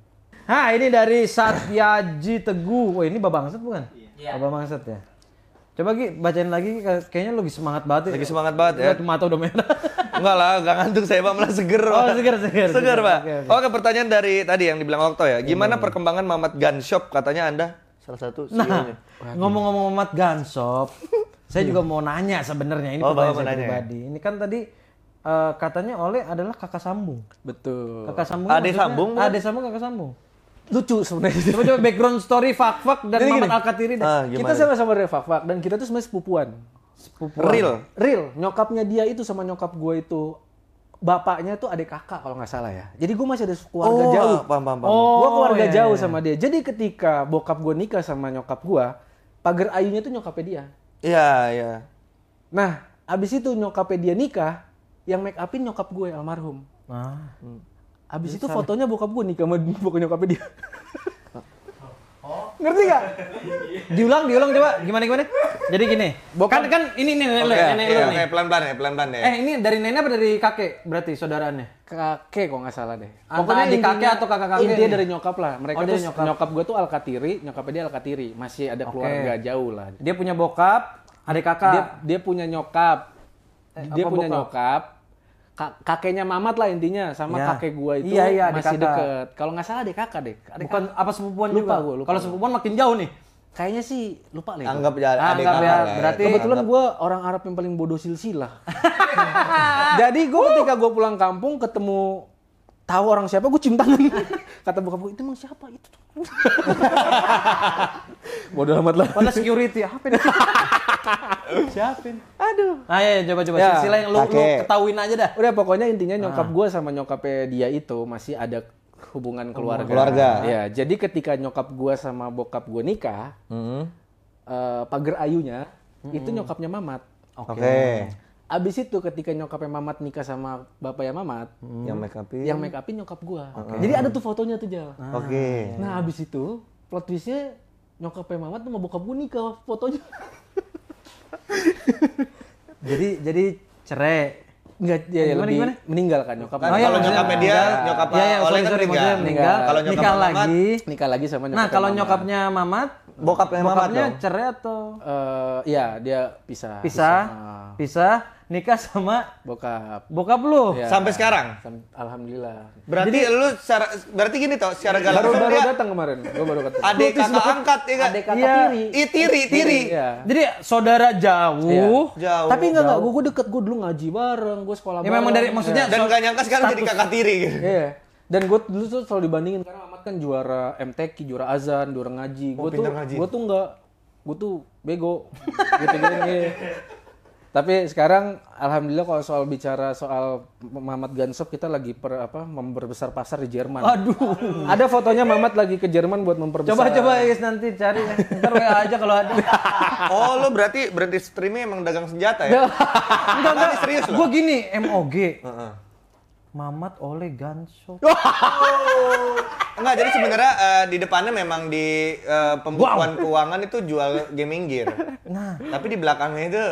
Nah, ini dari Satyaji Teguh. Wah, ini Bapak Bangsat bukan? Iya. iya. Bapak ya. Coba Ki, bacain lagi kayaknya lagi semangat banget. Ya. Lagi semangat banget ya. Mata udah merah. (laughs) Enggak lah, enggak ngantuk saya Pak, malah seger. Oh, seger, seger. Seger, Pak. Okay, okay. Oke, pertanyaan dari tadi yang dibilang Okto ya. Gimana hmm. perkembangan Mamat Gun Shop katanya Anda salah satu ceo Nah, e ngomong-ngomong Mamat Gun Shop, saya juga mau nanya sebenarnya ini oh, pertanyaan saya nanya. pribadi. Ini kan tadi uh, katanya oleh adalah kakak sambung. Betul. Kakak sambung. Ade sambung. Ade sambung kakak sambung lucu sebenarnya. (laughs) Coba coba background story fak-fak dan Jadi Mamat Alkatiri. Ah, kita sama-sama dari fak-fak dan kita tuh sebenarnya sepupuan. Sepupuan. Real. Real. Nyokapnya dia itu sama nyokap gue itu bapaknya tuh adik kakak kalau nggak salah ya. Jadi gue masih ada keluarga oh, jauh. Paham, paham, paham. Oh, gue keluarga iya, jauh iya, sama iya. dia. Jadi ketika bokap gue nikah sama nyokap gue, pagar ayunya tuh nyokapnya dia. Iya, iya. Nah, abis itu nyokapnya dia nikah, yang make upin nyokap gue almarhum. Ah. Hmm. Abis itu fotonya bokap gue nih sama (laughs) bokap nyokapnya dia. (laughs) Ngerti gak? diulang, diulang coba. Gimana gimana? Jadi gini, Bokap. kan kan ini nenek lo, nenek lo nih. Oke, ya, pelan-pelan ya, pelan-pelan ya. Eh, ini dari nenek apa dari kakek? Berarti saudaranya. Kakek kok gak salah deh. Pokoknya di kakek atau kakak kakek. Intinya dari nyokap lah. Mereka oh, tuh nyokap, nyokap gue tuh alkatiri, nyokapnya dia alkatiri. Masih ada keluarga okay. jauh lah. Dia punya bokap, adik kakak. Dia, punya nyokap. dia punya nyokap, eh, kakeknya Mamat lah intinya sama ya. kakek gua itu iya, iya, masih deket. Kalau nggak salah deh kakak dek Adek Bukan kakak. apa sepupuan lupa juga. Gua, lupa. Kalau sepupuan makin jauh nih. Kayaknya sih lupa nih. Anggap ah, ya ah, Anggap ya. berarti kebetulan gue orang Arab yang paling bodoh silsilah. (laughs) Jadi gue uh. ketika gue pulang kampung ketemu tahu orang siapa gue cium tangan (laughs) kata bokap gue itu emang siapa itu tuh (laughs) bodoh amat lah pada security apa ini (laughs) siapin aduh ayo ah, iya, iya, coba coba ya. sila yang lu, lu ketahuin aja dah udah pokoknya intinya ah. nyokap gue sama nyokapnya dia itu masih ada hubungan keluarga keluarga ya jadi ketika nyokap gue sama bokap gue nikah mm -hmm. uh, pagar ayunya mm -hmm. itu nyokapnya mamat oke okay. okay Abis itu ketika nyokapnya Mamat nikah sama bapaknya Mamat, hmm. yang make upin, yang make upin nyokap gua. Okay. Jadi ada tuh fotonya tuh Jal. Ah. Oke. Okay. Nah, abis itu plot twistnya nyokapnya Mamat tuh mau bokap gua nikah fotonya. (laughs) jadi jadi cerai. Enggak, ya, ya lebih gimana? meninggal kan nyokap. Nah, oh, ya, kalau nyokapnya iya. dia, iya, iya, nyokap ya, ya, Oleh kan meninggal. meninggal. Kalau nyokap lagi, nikah lagi sama nyokap. Nah, kalau Mamat. nyokapnya Mamat, bokapnya, bokapnya Mamat cerai atau uh, iya, dia Pisah. Pisah. pisah nikah sama bokap. Bokap lu. Ya. Sampai sekarang. Alhamdulillah. Berarti Jadi, lu secara berarti gini tau secara iya, galak baru, baru dia, datang kemarin. Gua baru ketemu. Iya kan? Adik kakak angkat ya Adik kakak ya. tiri. I tiri, iya. tiri. Ya. Jadi saudara jauh. Ya. Jauh. Tapi enggak enggak gua, gua deket, gua dulu ngaji bareng, gua sekolah ya, bareng. memang dari maksudnya ya. dan enggak nyangka sekarang status. jadi kakak tiri. Gitu. Iya. Dan gue dulu tuh selalu dibandingin karena Ahmad kan juara MTQ, juara azan, juara ngaji. Gue tuh, gue tuh nggak, gue tuh bego. gitu, gitu, gitu. Tapi sekarang alhamdulillah kalau soal bicara soal Mamat Gansop kita lagi per, apa memperbesar pasar di Jerman. Aduh. Ada fotonya Mamat lagi ke Jerman buat memperbesar. Coba coba guys nanti cari ntar WA aja kalau ada. (laughs) oh, lo berarti berhenti streaming emang dagang senjata ya? enggak, enggak. serius Gue Gua gini, MOG. Uh -uh Mamat oleh Ganso. (laughs) Enggak, jadi sebenarnya uh, di depannya memang di uh, pembukuan wow. keuangan itu jual gaming gear. Nah, tapi di belakangnya itu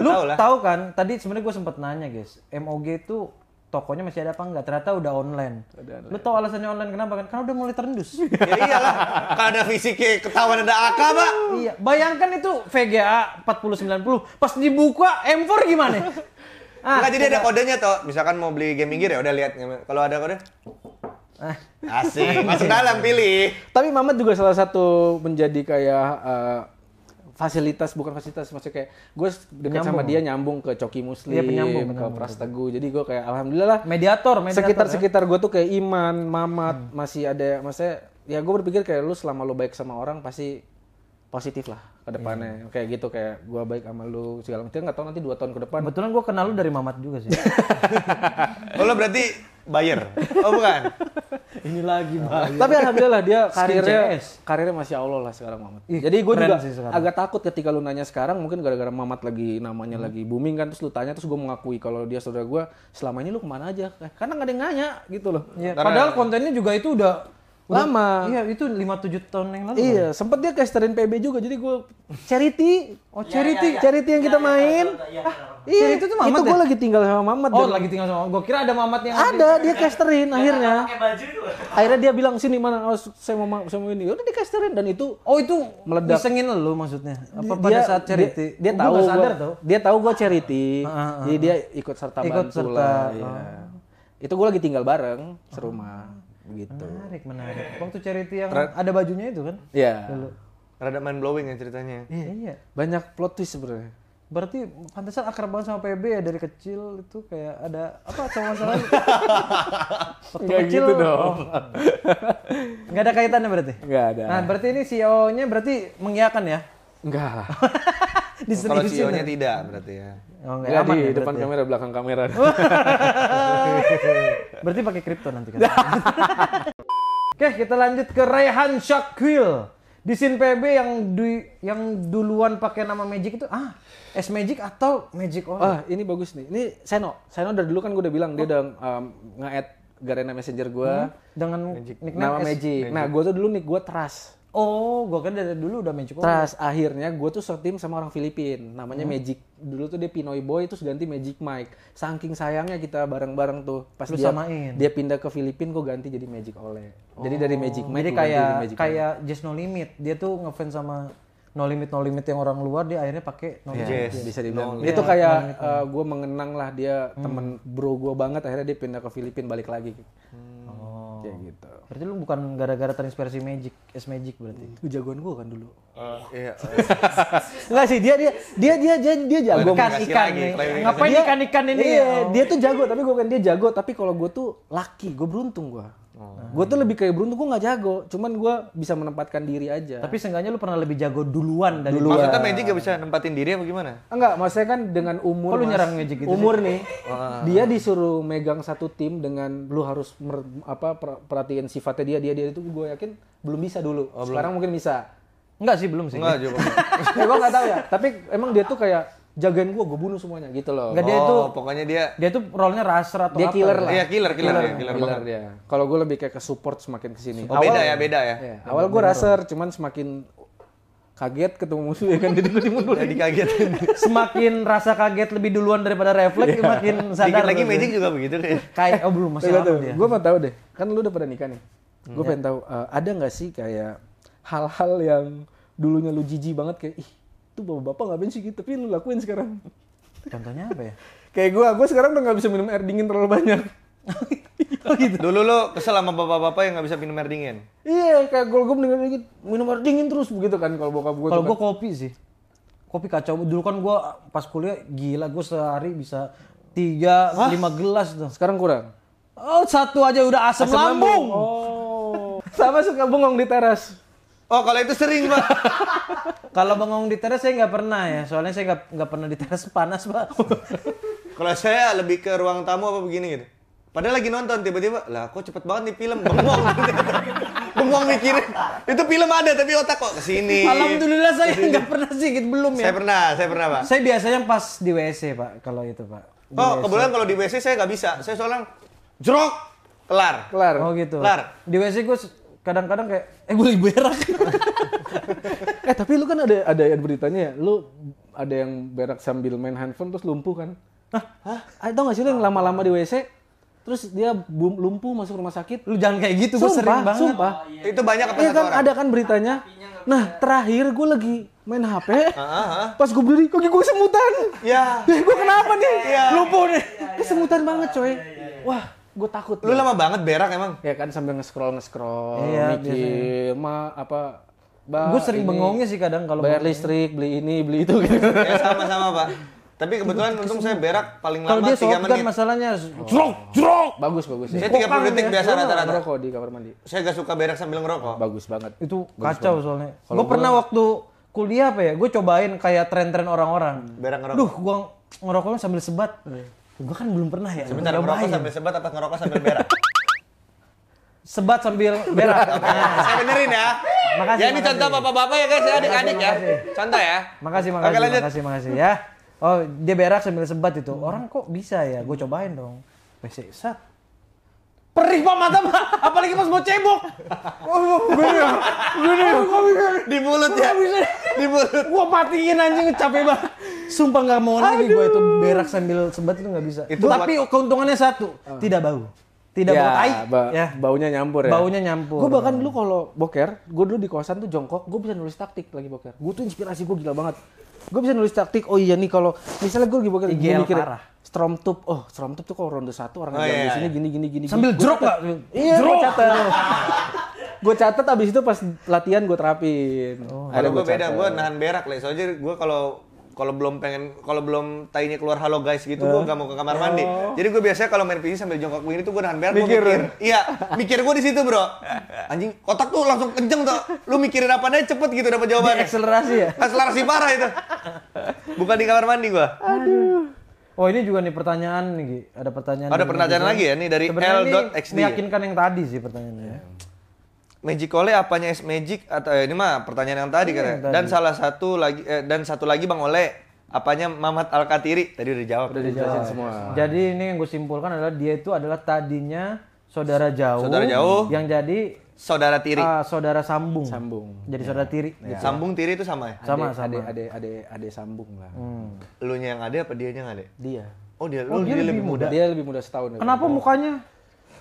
lu, tahu lah. Tahu kan? Tadi sebenarnya gue sempat nanya, guys. MOG itu tokonya masih ada apa enggak? Ternyata udah online. Udah online. Lu tahu alasannya online kenapa kan? Karena udah mulai terendus. (laughs) ya iyalah. Karena ada fisiknya ketahuan ada AK, Pak. Iya, bayangkan itu VGA 4090 pas dibuka M4 gimana? Ah, Enggak jadi ada kodenya toh. Misalkan mau beli gaming gear ya udah lihat kalau ada kode. Ah. Asik. Masuk dalam pilih. Tapi Mamat juga salah satu menjadi kayak uh, fasilitas bukan fasilitas maksudnya kayak gue dekat sama dia nyambung ke Coki Muslim ya, penyambung, ke Pras jadi gue kayak alhamdulillah lah mediator, mediator sekitar ya? sekitar gue tuh kayak Iman Mamat hmm. masih ada maksudnya ya gue berpikir kayak lu selama lu baik sama orang pasti positif lah ke depannya. Hmm. Iya. Kayak gitu kayak gua baik sama lu segala macam. nggak tahu nanti dua tahun ke depan. Kebetulan gua kenal lu dari Mamat juga sih. (laughs) oh, lo berarti bayar, Oh, bukan. (laughs) Ini lagi, Tapi alhamdulillah dia karirnya karirnya masih Allah lah sekarang Mamat. Ih, Jadi gua juga agak takut ketika lu nanya sekarang mungkin gara-gara Mamat lagi namanya hmm. lagi booming kan terus lu tanya terus gua mengakui kalau dia saudara gua selama ini lu kemana aja? karena nggak ada yang nanya gitu loh. Ya. Padahal kontennya juga itu udah lama. Iya, itu lima tujuh tahun yang lalu. Iya, kan? sempat dia casterin PB juga. Jadi gue charity. Oh, iya, iya, charity. Ya, ya, ya. Charity yang ya, kita ya, main. Ya, ya, ya, iya, itu tuh Mamat. Itu gue ya? lagi tinggal sama Mamat. Oh, lagi tinggal sama. Gue kira ada Mamat yang Ada, dia casterin akhirnya. akhirnya dia bilang sini mana oh, saya mau saya mau ini. Ya udah dikasterin dan itu Oh, itu meledak. disengin lu maksudnya. Apa dia, saat charity? Dia, oh, dia tahu gua, sadar tuh. Dia tahu gue charity. Ah, ah, ah. Jadi dia ikut serta ikut serta, lah. Oh. Itu gue lagi tinggal bareng serumah gitu menarik menarik waktu charity yang Rad ada bajunya itu kan iya yeah. rada mind blowing ya ceritanya iya, iya. banyak plot twist sebenarnya berarti pantesan akrab banget sama PB ya dari kecil itu kayak ada apa sama sama (laughs) waktu kecil gitu dong. (laughs) nggak ada kaitannya berarti nggak ada nah berarti ini CEO nya berarti mengiakan ya enggak lah (laughs) CEO nya tidak berarti ya Oh, gak di ya, depan ya? kamera, belakang kamera. (laughs) berarti pakai kripto nanti kan. (laughs) Oke, kita lanjut ke Rehan Shaquille. Di Sin PB yang du yang duluan pakai nama Magic itu ah S Magic atau Magic Oh. Ah, ini bagus nih. Ini Seno. Seno dari dulu kan gue udah bilang oh. dia udah um, nge-add Garena Messenger gue hmm. dengan Magic. nickname nama S Magic. Nah, gue tuh dulu nick gue Trust. Oh, gue kan dari dulu udah main cukup. Terus akhirnya gue tuh setim sama orang Filipin, namanya hmm. Magic. Dulu tuh dia Pinoy Boy, terus ganti Magic Mike. Saking sayangnya kita bareng-bareng tuh. Pas Lu dia, samain. dia pindah ke Filipin, gue ganti jadi Magic Ole. Oh. Jadi dari oh, Magic Mike. Jadi kayak Magic kayak Mike. Just No Limit. Dia tuh ngefans sama No Limit No Limit yang orang luar, dia akhirnya pakai No iya, Limit. Yes. Bisa iya. dibilang. No, dia tuh kayak no uh, eh, gue mengenang lah dia hmm. temen bro gue banget. Akhirnya dia pindah ke Filipin balik lagi. Hmm. Kayak gitu. Berarti lu bukan gara-gara terinspirasi Magic, es Magic berarti. Itu jagoan gua kan dulu. Uh, iya. Enggak sih, dia dia dia dia dia, dia jago ikan ikan nih. Gitu, Ngapain ikan-ikan ini? Iya, dia tuh jago, tapi gua kan dia jago, tapi kalau gua tuh laki, gua beruntung gua. Oh. Gue tuh lebih kayak beruntung gue gak jago, cuman gue bisa menempatkan diri aja. Tapi seenggaknya lu pernah lebih jago duluan dari duluan. Maksudnya Magic gak bisa nempatin diri apa gimana? Enggak, maksudnya kan dengan umur. Kok lu nyerang Magic gitu Umur sih? nih. Ah. Dia disuruh megang satu tim dengan lu harus mer, apa perhatiin sifatnya dia dia dia itu gue yakin belum bisa dulu. Oh, Sekarang belum. mungkin bisa. Enggak sih, belum sih. Enggak, juga. (laughs) Ya, gue gak tau ya. Tapi emang dia tuh kayak jagain gue gue bunuh semuanya gitu loh nggak oh, dia itu oh, pokoknya dia dia tuh role-nya raser atau dia apa killer gitu. lah iya killer killer killer, ya, killer, killer banget. dia kalau gue lebih kayak ke support semakin kesini oh, beda ya beda ya, ya awal gue raser cuman semakin kaget ketemu musuh ya kan jadi gue dimundur jadi kaget semakin rasa kaget lebih duluan daripada refleks yeah. Iya. makin sadar Dikit lagi magic juga begitu deh kayak oh belum masih iya, lama dia gue mau tahu deh kan lu udah pada nikah nih gue iya. pengen tahu eh, ada nggak sih kayak hal-hal yang dulunya lu jijik banget kayak ih tuh bapak-bapak ngapain sih gitu tapi lu lakuin sekarang contohnya apa ya (laughs) kayak gue gue sekarang udah nggak bisa minum air dingin terlalu banyak oh, gitu. Dulu lo kesel sama bapak-bapak yang nggak bisa minum air dingin? Iya, kayak kalau gue air dingin, minum air dingin terus begitu kan kalau bokap gue. Kalau kan. gue kopi sih. Kopi kacau. Dulu kan gue pas kuliah gila, gue sehari bisa tiga, lima gelas tuh. Sekarang kurang? Oh, satu aja udah asam, asam lambung. lambung. Oh. (laughs) Sama suka bengong di teras. Oh kalau itu sering pak. (laughs) kalau bengong di teras saya nggak pernah ya, soalnya saya nggak nggak pernah di teras panas pak. (laughs) kalau saya lebih ke ruang tamu apa begini gitu. Padahal lagi nonton tiba-tiba, lah kok cepet banget nih film bengong. (laughs) bengong mikirin. Itu film ada tapi otak kok kesini. Alhamdulillah saya nggak pernah sih, gitu, belum ya. Saya pernah, saya pernah pak. Saya biasanya pas di WC pak, kalau itu pak. Di oh kebetulan kalau di WC saya nggak bisa, saya soalnya jerok kelar. Kelar. Oh gitu. Kelar. Di WC gue kadang-kadang kayak eh gue lagi berak (laughs) eh tapi lu kan ada ada yang beritanya ya lu ada yang berak sambil main handphone terus lumpuh kan Hah? Hah? Ah, tau gak sih lu yang lama-lama di WC Terus dia lumpuh masuk rumah sakit. Lu jangan kayak gitu, gue sering banget. Sumpah, oh, iya, iya. Itu banyak apa ya, kan orang. ada kan beritanya. Nah, terakhir gue lagi main HP. Ah, ah, pas gue berdiri, kok gue semutan. Ya. Yeah. gue kenapa nih? Yeah. Lumpuh nih. Iya, iya, kesemutan banget, coy. Wah, gue takut. Lu lama banget berak emang? Ya kan sambil nge-scroll nge-scroll, iya, mikir, ma apa Gue sering bengongnya sih kadang kalau bayar listrik, beli ini, beli itu gitu. (laughs) Ya sama-sama, Pak. Tapi kebetulan untung saya berak paling lama dia 3 menit. masalahnya oh. jerok, jerok. Bagus, bagus. Ya. Saya 30 detik biasa rata-rata. Ngerokok di kamar mandi. Saya gak suka berak sambil ngerokok. Bagus banget. Itu kacau soalnya. Gue pernah waktu kuliah apa ya, gue cobain kayak tren-tren orang-orang. Berak ngerokok. Duh, gue ngerokoknya sambil sebat. Iya. Gue kan belum pernah ya. Sebentar, ngerokok sambil sebat apa ngerokok sambil berak? (laughs) sebat sambil berak. (laughs) Nah. Saya benerin ya. Makasih. Ya ini contoh bapak-bapak ya guys, ya, adik-adik ya. Contoh ya. Makasih, makasih, makasih, makasih ya. Oh, dia berak sambil sebat itu. Orang kok bisa ya? Gue cobain dong. Besi set perih pak mata pak (laughs) apalagi pas mau cebok oh, iya, gini ya gini ya di mulut ya bisa. di mulut gua matiin anjing capek banget sumpah nggak mau lagi gua itu berak sambil sebat itu nggak bisa itu tapi buat... keuntungannya satu uh. tidak bau tidak ya, bau tai ba ya baunya nyampur ya baunya nyampur gue bahkan dulu kalau boker gue dulu di kosan tuh jongkok gue bisa nulis taktik lagi boker gue tuh inspirasi gue gila banget gue bisa nulis taktik oh iya nih kalau misalnya gue lagi boker IGL gua mikir, parah Strom tub Oh, Strom tub tuh kalau ronde satu orang oh, iya, di sini iya. gini gini gini. Sambil jeruk drop nggak? Iya, gue catat. gue catat abis itu pas latihan gue terapin. Oh, Ada gue beda, gue nahan berak lah. Soalnya gue kalau kalau belum pengen kalau belum tainya keluar halo guys gitu uh. gue gak mau ke kamar mandi oh. jadi gue biasanya kalau main PC sambil jongkok begini tuh gue nahan berak mikir. mikir iya mikir gue di situ bro anjing otak tuh langsung kenceng tuh lu mikirin apa nih cepet gitu dapat jawaban akselerasi ya akselerasi parah itu bukan di kamar mandi gue aduh Oh ini juga nih pertanyaan nih, ada pertanyaan. Ada pertanyaan lagi ya nih dari L.xd. Ya? Meyakinkan yang tadi sih pertanyaannya. Yeah. Hmm. Magic Ole apanya S Magic atau eh, ini mah pertanyaan yang tadi kan. Ya? Dan salah satu lagi eh, dan satu lagi Bang Ole apanya Mamat Al Katiri tadi udah dijawab. Udah dijelasin semua. Jadi ini yang gue simpulkan adalah dia itu adalah tadinya saudara jauh. Saudara jauh. Yang jadi saudara tiri. Uh, saudara sambung. Sambung. Jadi ya. saudara tiri. Ya. Gitu. Ya? Sambung tiri itu sama ya? Ade, sama sama. Ade ade ade sambung lah. Hmm. Lu yang ade apa dia yang ade? Dia. Oh dia, oh, lu, dia, dia lebih muda. muda. Dia lebih muda setahun. Kenapa mukanya?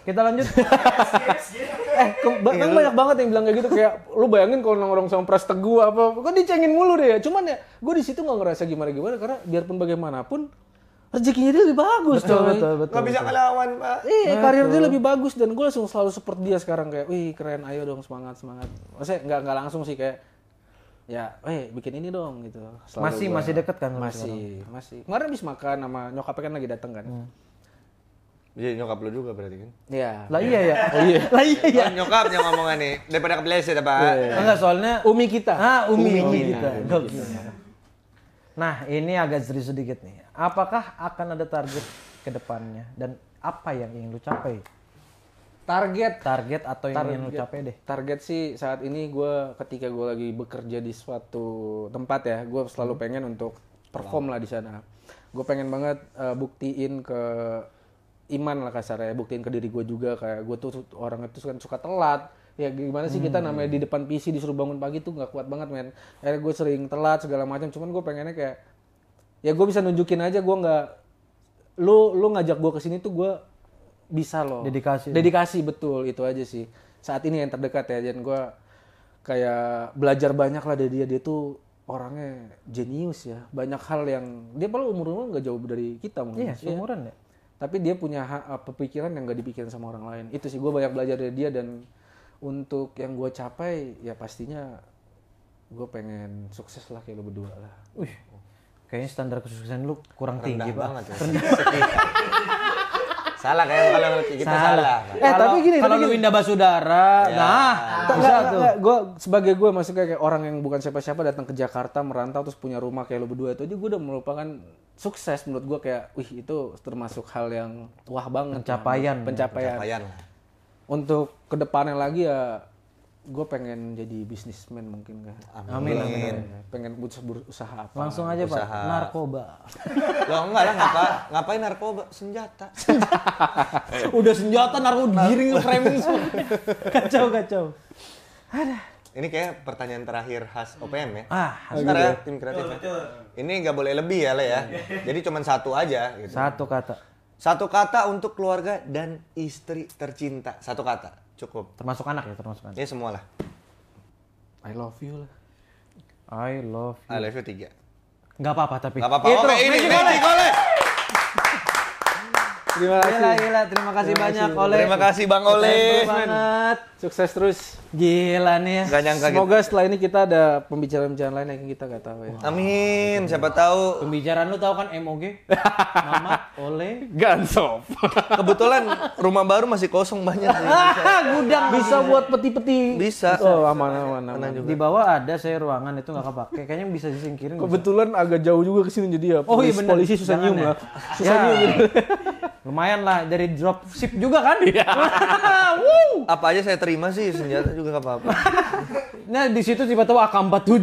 Kita lanjut. (laughs) eh, ke, ya, banyak banget yang bilang kayak gitu kayak lu bayangin kalau orang-orang sama Pras Teguh apa, kok dicengin mulu deh ya. Cuman ya, gue di situ nggak ngerasa gimana gimana karena biarpun bagaimanapun rezekinya dia lebih bagus betul, coy. Betul, betul, Gak bisa ngelawan pak. Iya karir dia lebih bagus dan gue langsung selalu support dia sekarang kayak, wih keren, ayo dong semangat semangat. Maksudnya nggak nggak langsung sih kayak, ya, eh bikin ini dong gitu. Selalu masih gua, masih deket kan? Masih sekarang. masih. Kemarin habis makan sama nyokapnya kan lagi dateng kan. Hmm. Iya nyokap lu juga berarti kan? Iya. Lah iya ya. Oh, iya. Lah iya ya. Oh, (laughs) nyokap yang ngomongan nih daripada kepleset apa? Ya, iya, iya. Enggak soalnya umi kita. Ah, umi, kita. Umi kita. Nah, ini agak serius sedikit nih apakah akan ada target ke depannya dan apa yang ingin lu capai? Target, target atau yang target, ingin lu capai deh. Target sih saat ini gue ketika gue lagi bekerja di suatu tempat ya, gue selalu hmm. pengen untuk perform lah di sana. Gue pengen banget uh, buktiin ke iman lah kasarnya, buktiin ke diri gue juga kayak gue tuh orang itu kan suka telat, ya gimana sih kita hmm. namanya di depan PC disuruh bangun pagi tuh nggak kuat banget men akhirnya gue sering telat segala macam cuman gue pengennya kayak ya gue bisa nunjukin aja gue nggak lu lu ngajak gue kesini tuh gue bisa loh dedikasi dedikasi betul itu aja sih saat ini yang terdekat ya dan gue kayak belajar banyak lah dari dia dia tuh orangnya jenius ya banyak hal yang dia paling umur umurnya nggak jauh dari kita mungkin iya, ya. ya tapi dia punya hak, eh, pikiran yang nggak dipikirin sama orang lain itu sih gue banyak belajar dari dia dan untuk yang gue capai ya pastinya gue pengen sukses lah kayak lo berdua lah Wih, kayaknya standar kesuksesan lu kurang rendah tinggi banget pak. Ya. Rendah. (laughs) salah kayak kalau kita salah. salah. Eh kalo, tapi gini kalau lu Winda Basudara, ya. nah tak, bisa tuh. Gue sebagai gue maksudnya kayak orang yang bukan siapa-siapa datang ke Jakarta merantau terus punya rumah kayak lu berdua itu aja gue udah merupakan sukses menurut gue kayak wih itu termasuk hal yang wah banget pencapaian pencapaian, pencapaian. untuk kedepannya lagi ya gue pengen jadi bisnismen mungkin kan. Amin. amin. amin. Pengen usaha apa? Langsung aja usaha. pak. Narkoba. Lo (laughs) enggak lah ngapa, ngapain narkoba? Senjata. (laughs) Udah senjata narkoba giring framing semua. (laughs) kacau kacau. Ada. Ini kayak pertanyaan terakhir khas OPM ya. Ah, Bentar ya tim kreatif. Ya. Ini nggak boleh lebih ya Le ya. Iya, iya. jadi cuma satu aja. Gitu. Satu kata. Satu kata untuk keluarga dan istri tercinta. Satu kata cukup termasuk anak ya termasuk anak ya lah I love you lah I love you I love you tiga nggak apa-apa tapi. nggak apa-apa. ini okay, oh, ini Magic Oleh. Terima kasih. Gila, gila. Terima kasih terima banyak kasih. Oleh. Terima kasih Bang Oleh. banget. Sukses terus. Gila nih ya. Gak nyangka gitu. Semoga gitu. setelah ini kita ada pembicaraan-pembicaraan lain yang kita gak tahu ya. Wow. Amin. Siapa tahu. Pembicaraan lu tahu kan MOG? Mama Oleh. Gansop. Kebetulan rumah baru masih kosong banyak. Gudang bisa buat peti-peti. Bisa. Oh, aman aman. aman. Juga. Di bawah ada saya ruangan itu gak kepake. Kayaknya bisa disingkirin. Kebetulan agak jauh juga ke sini jadi ya. Oh, iya polisi susah nyium ya. lah. Susah ya. nyium. (laughs) lumayan lah dari dropship juga kan (laughs) iya. apa aja saya terima sih senjata juga nggak apa-apa nah di situ tiba-tiba AK47 (laughs)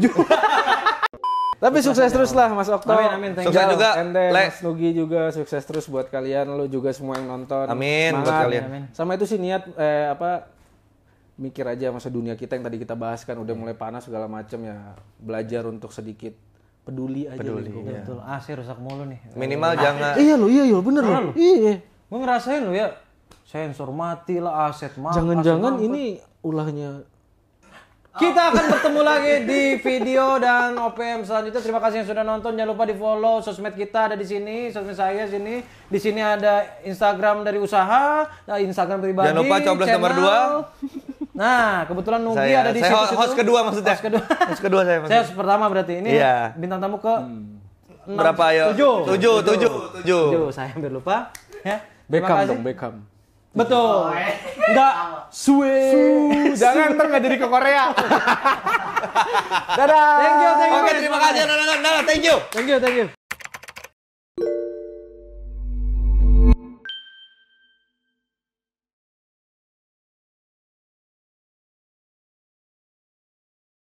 tapi sukses terus lah Mas Okto. Amin amin. sukses you. juga. Ente, Mas Nugi juga sukses terus buat kalian, lu juga semua yang nonton. Amin Semangat. buat kalian. Amin. Sama itu sih niat eh, apa mikir aja masa dunia kita yang tadi kita bahas kan udah mulai panas segala macam ya belajar untuk sedikit peduli aja peduli, lingkungan. Iya. Betul. AC ah, rusak mulu nih. Minimal oh, jangan. Iya lo, iya lo, iya, bener lo. Iya. iya. Gue ngerasain lo ya. Sensor mati lah, aset mati. Jangan-jangan ini ulahnya kita akan bertemu lagi di video dan OPM selanjutnya. Terima kasih yang sudah nonton. Jangan lupa di follow sosmed kita ada di sini, sosmed saya sini. Di sini ada Instagram dari usaha, eh, Instagram pribadi. Jangan lupa coblos nomor 2. Nah, kebetulan Nugi saya, ada di saya situ. Saya host kedua maksudnya. Host kedua. (laughs) host kedua saya maksudnya. Saya host pertama berarti. Ini yeah. bintang tamu ke hmm. 6, berapa ayo? 7. 7, 7, 7. 7, 7. 7. saya hampir lupa. Ya. Beckham dong, Beckham. Betul. Oh, Enggak. Eh. Sue. Jangan ntar nggak jadi ke Korea. (laughs) Dadah. Thank you, thank you. Oke, okay, terima kasih. Dadah, dadah, dadah. Thank you. Thank you, thank you.